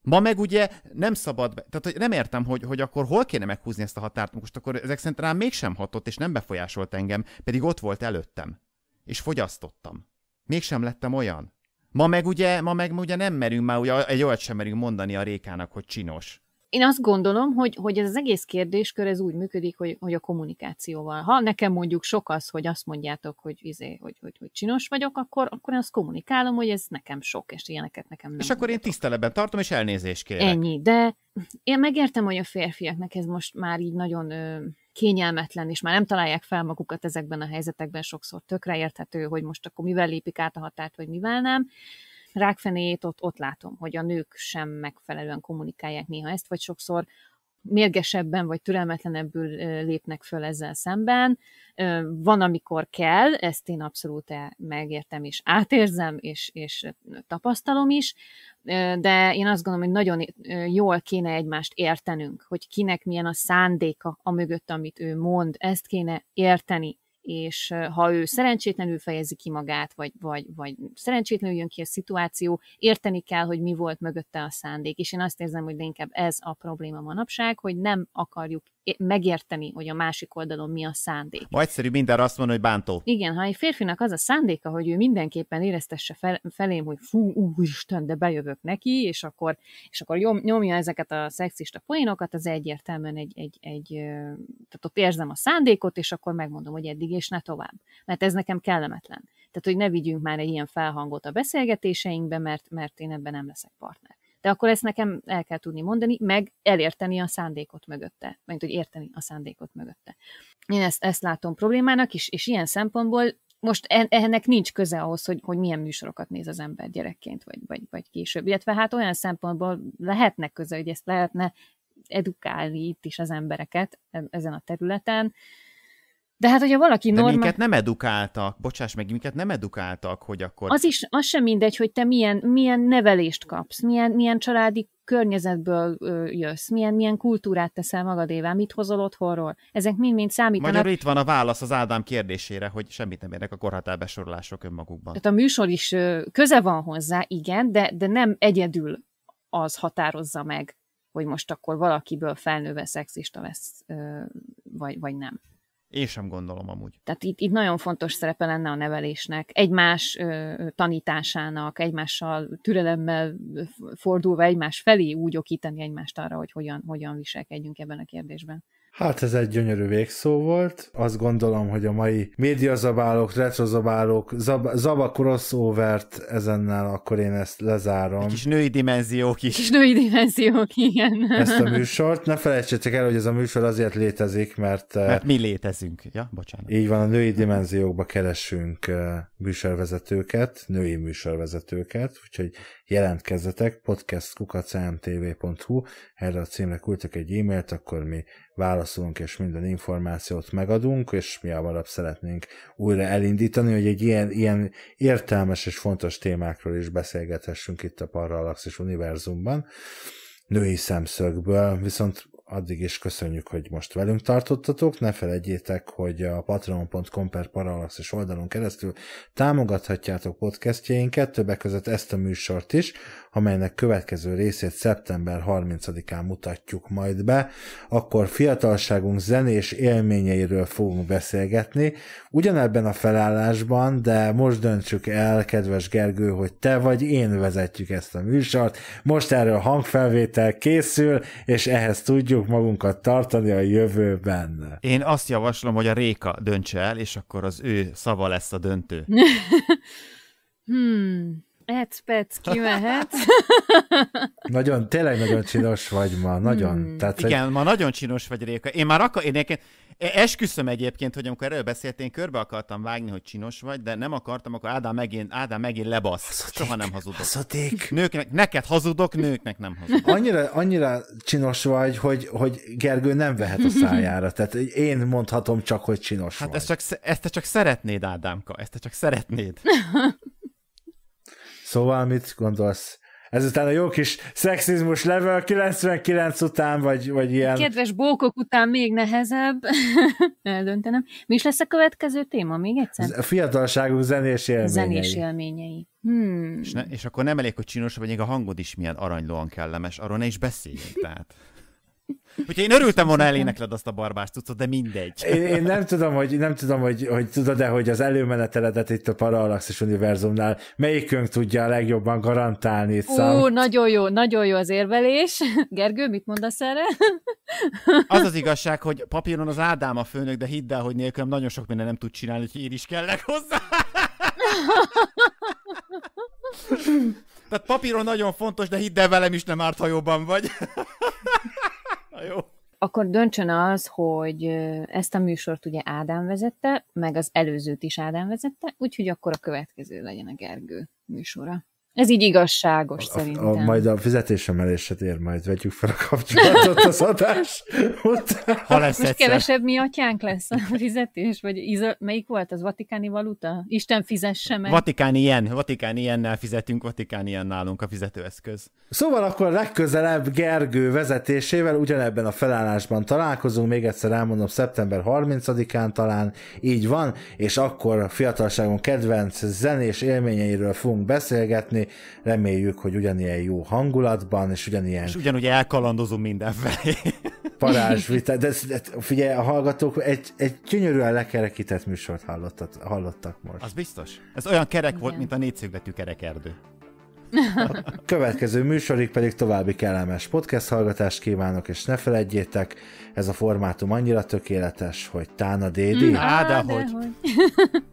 Ma meg ugye nem szabad, be, tehát hogy nem értem, hogy, hogy akkor hol kéne meghúzni ezt a határt, most akkor ezek szerint rám mégsem hatott, és nem befolyásolt engem, pedig ott volt előttem, és fogyasztottam. Mégsem lettem olyan. Ma meg ugye, ma meg ugye nem merünk már, ugye egy olyat sem merünk mondani a rékának, hogy csinos én azt gondolom, hogy, hogy ez az egész kérdéskör ez úgy működik, hogy, hogy a kommunikációval. Ha nekem mondjuk sok az, hogy azt mondjátok, hogy, izé, hogy, hogy, hogy csinos vagyok, akkor, akkor én azt kommunikálom, hogy ez nekem sok, és ilyeneket nekem nem. És akkor én tiszteletben tartom, és elnézést kérek. Ennyi, de én megértem, hogy a férfiaknak ez most már így nagyon ö, kényelmetlen, és már nem találják fel magukat ezekben a helyzetekben sokszor. Tökre érthető, hogy most akkor mivel lépik át a határt, vagy mivel nem rákfenéjét ott, ott látom, hogy a nők sem megfelelően kommunikálják néha ezt, vagy sokszor mérgesebben vagy türelmetlenebbül lépnek föl ezzel szemben. Van, amikor kell, ezt én abszolút e, megértem és átérzem, és, és tapasztalom is, de én azt gondolom, hogy nagyon jól kéne egymást értenünk, hogy kinek milyen a szándéka a mögött, amit ő mond, ezt kéne érteni, és ha ő szerencsétlenül fejezi ki magát, vagy, vagy, vagy szerencsétlenül jön ki a szituáció, érteni kell, hogy mi volt mögötte a szándék. És én azt érzem, hogy de inkább ez a probléma manapság, hogy nem akarjuk megérteni, hogy a másik oldalon mi a szándék. Ma egyszerű minden azt mondani, hogy bántó. Igen, ha egy férfinak az a szándéka, hogy ő mindenképpen éreztesse fel, felém, hogy fú, úristen, de bejövök neki, és akkor, és akkor nyomja ezeket a szexista poénokat, az egyértelműen egy, egy, egy, tehát ott érzem a szándékot, és akkor megmondom, hogy eddig és ne tovább. Mert ez nekem kellemetlen. Tehát, hogy ne vigyünk már egy ilyen felhangot a beszélgetéseinkbe, mert, mert én ebben nem leszek partner de akkor ezt nekem el kell tudni mondani, meg elérteni a szándékot mögötte, mint hogy érteni a szándékot mögötte. Én ezt, ezt látom problémának, és, és ilyen szempontból most ennek nincs köze ahhoz, hogy, hogy milyen műsorokat néz az ember gyerekként, vagy, vagy, vagy később. Illetve hát olyan szempontból lehetnek köze, hogy ezt lehetne edukálni itt is az embereket e, ezen a területen, de hát, hogyha valaki De norma... minket nem edukáltak, bocsáss meg, minket nem edukáltak, hogy akkor... Az is, az sem mindegy, hogy te milyen, milyen nevelést kapsz, milyen, milyen családi környezetből ö, jössz, milyen, milyen kultúrát teszel magadévá, mit hozol otthonról. Ezek mind-mind számítanak. Magyarul itt van a válasz az Ádám kérdésére, hogy semmit nem érnek a korhatárbesorolások önmagukban. Tehát a műsor is ö, köze van hozzá, igen, de, de nem egyedül az határozza meg, hogy most akkor valakiből felnőve szexista lesz, ö, vagy, vagy nem. Én sem gondolom amúgy. Tehát itt, itt nagyon fontos szerepe lenne a nevelésnek, egymás ö, tanításának, egymással türelemmel fordulva egymás felé úgy okítani egymást arra, hogy hogyan, hogyan viselkedjünk ebben a kérdésben. Hát ez egy gyönyörű végszó volt. Azt gondolom, hogy a mai médiazabálók, retrozabálók, zab zaba crossover-t ezennel akkor én ezt lezárom. Egy kis női dimenziók is. Kis női dimenziók, igen. Ezt a műsort. Ne felejtsétek el, hogy ez a műsor azért létezik, mert... Eh, mert mi létezünk, ja? Bocsánat. Így van, a női dimenziókba keresünk eh, műsorvezetőket, női műsorvezetőket, úgyhogy jelentkezzetek podcastkukacmtv.hu erre a címre küldtek egy e-mailt, akkor mi válaszolunk, és minden információt megadunk, és mi hamarabb szeretnénk újra elindítani, hogy egy ilyen, ilyen értelmes és fontos témákról is beszélgethessünk itt a Parallax és Univerzumban női szemszögből, viszont addig is köszönjük, hogy most velünk tartottatok. Ne felejtjétek, hogy a patreon.com per és oldalon keresztül támogathatjátok podcastjeinket, többek között ezt a műsort is, amelynek következő részét szeptember 30-án mutatjuk majd be. Akkor fiatalságunk zenés élményeiről fogunk beszélgetni. Ugyanebben a felállásban, de most döntsük el, kedves Gergő, hogy te vagy én vezetjük ezt a műsort. Most erről hangfelvétel készül, és ehhez tudjuk, fogjuk magunkat tartani a jövőben. Én azt javaslom, hogy a Réka döntse el, és akkor az ő szava lesz a döntő. [laughs] hmm. Ecpec, kimehet. [laughs] nagyon, tényleg nagyon csinos vagy ma, nagyon. Hmm. Tehát, Igen, hogy... ma nagyon csinos vagy, Réka. Én már akar, én egyébként, e, esküszöm egyébként, hogy amikor erről beszéltél, én körbe akartam vágni, hogy csinos vagy, de nem akartam, akkor Ádám megint, Ádám megint lebasz. Haszaték, Soha nem hazudok. Haszaték. Nőknek, neked hazudok, nőknek nem hazudok. Annyira, annyira csinos vagy, hogy, hogy Gergő nem vehet a szájára. Tehát én mondhatom csak, hogy csinos hát vagy. Hát ezt csak, ezt te csak szeretnéd, Ádámka, ezt te csak szeretnéd. [laughs] Szóval mit gondolsz? Ezután a jó kis szexizmus level 99 után, vagy, vagy ilyen... Kedves bókok után még nehezebb [laughs] eldöntenem. Mi is lesz a következő téma még egyszer? A fiatalságú zenés élményei. Zenés élményei. Hmm. És, ne, és akkor nem elég, hogy csinos, vagy még a hangod is milyen aranylóan kellemes, arról ne is beszéljünk. Tehát. Úgyhogy én örültem volna elénekled azt a barbás cuccot, de mindegy. Én, én, nem tudom, hogy, nem tudom, hogy, hogy tudod-e, hogy az előmeneteledet itt a Parallaxis univerzumnál melyikünk tudja a legjobban garantálni itt Ú, nagyon jó, nagyon jó az érvelés. [laughs] Gergő, mit mondasz erre? Az az [laughs] igazság, hogy papíron az Ádám a főnök, de hidd el, hogy nélkülem nagyon sok minden nem tud csinálni, hogy én is kellek hozzá. [laughs] Tehát papíron nagyon fontos, de hidd el, velem is nem árt, ha jobban vagy akkor döntsön az, hogy ezt a műsort ugye Ádám vezette, meg az előzőt is Ádám vezette, úgyhogy akkor a következő legyen a Gergő műsora. Ez így igazságos a, szerintem. A, a, majd a fizetésemelésed ér, majd vegyük fel a kapcsolatot az adás után. Ha lesz Most egyszer. kevesebb mi atyánk lesz a fizetés, vagy izo- melyik volt az vatikáni valuta? Isten fizesse meg. Vatikáni ilyen, vatikáni ilyennel fizetünk, vatikáni ilyen nálunk a fizetőeszköz. Szóval akkor legközelebb Gergő vezetésével ugyanebben a felállásban találkozunk, még egyszer elmondom, szeptember 30-án talán, így van, és akkor fiatalságon kedvenc zenés élményeiről fogunk beszélgetni, játszani. Reméljük, hogy ugyanilyen jó hangulatban, és ugyanilyen... És ugyanúgy elkalandozunk mindenfelé. Parázs, de, de figyelj, a hallgatók egy, egy gyönyörűen lekerekített műsort hallottat, hallottak most. Az biztos. Ez olyan kerek Igen. volt, mint a négyszögletű kerekerdő. Következő műsorig pedig további kellemes podcast hallgatást kívánok, és ne felejtjétek, ez a formátum annyira tökéletes, hogy Tána Dédi. Mm, á, de hogy. [laughs]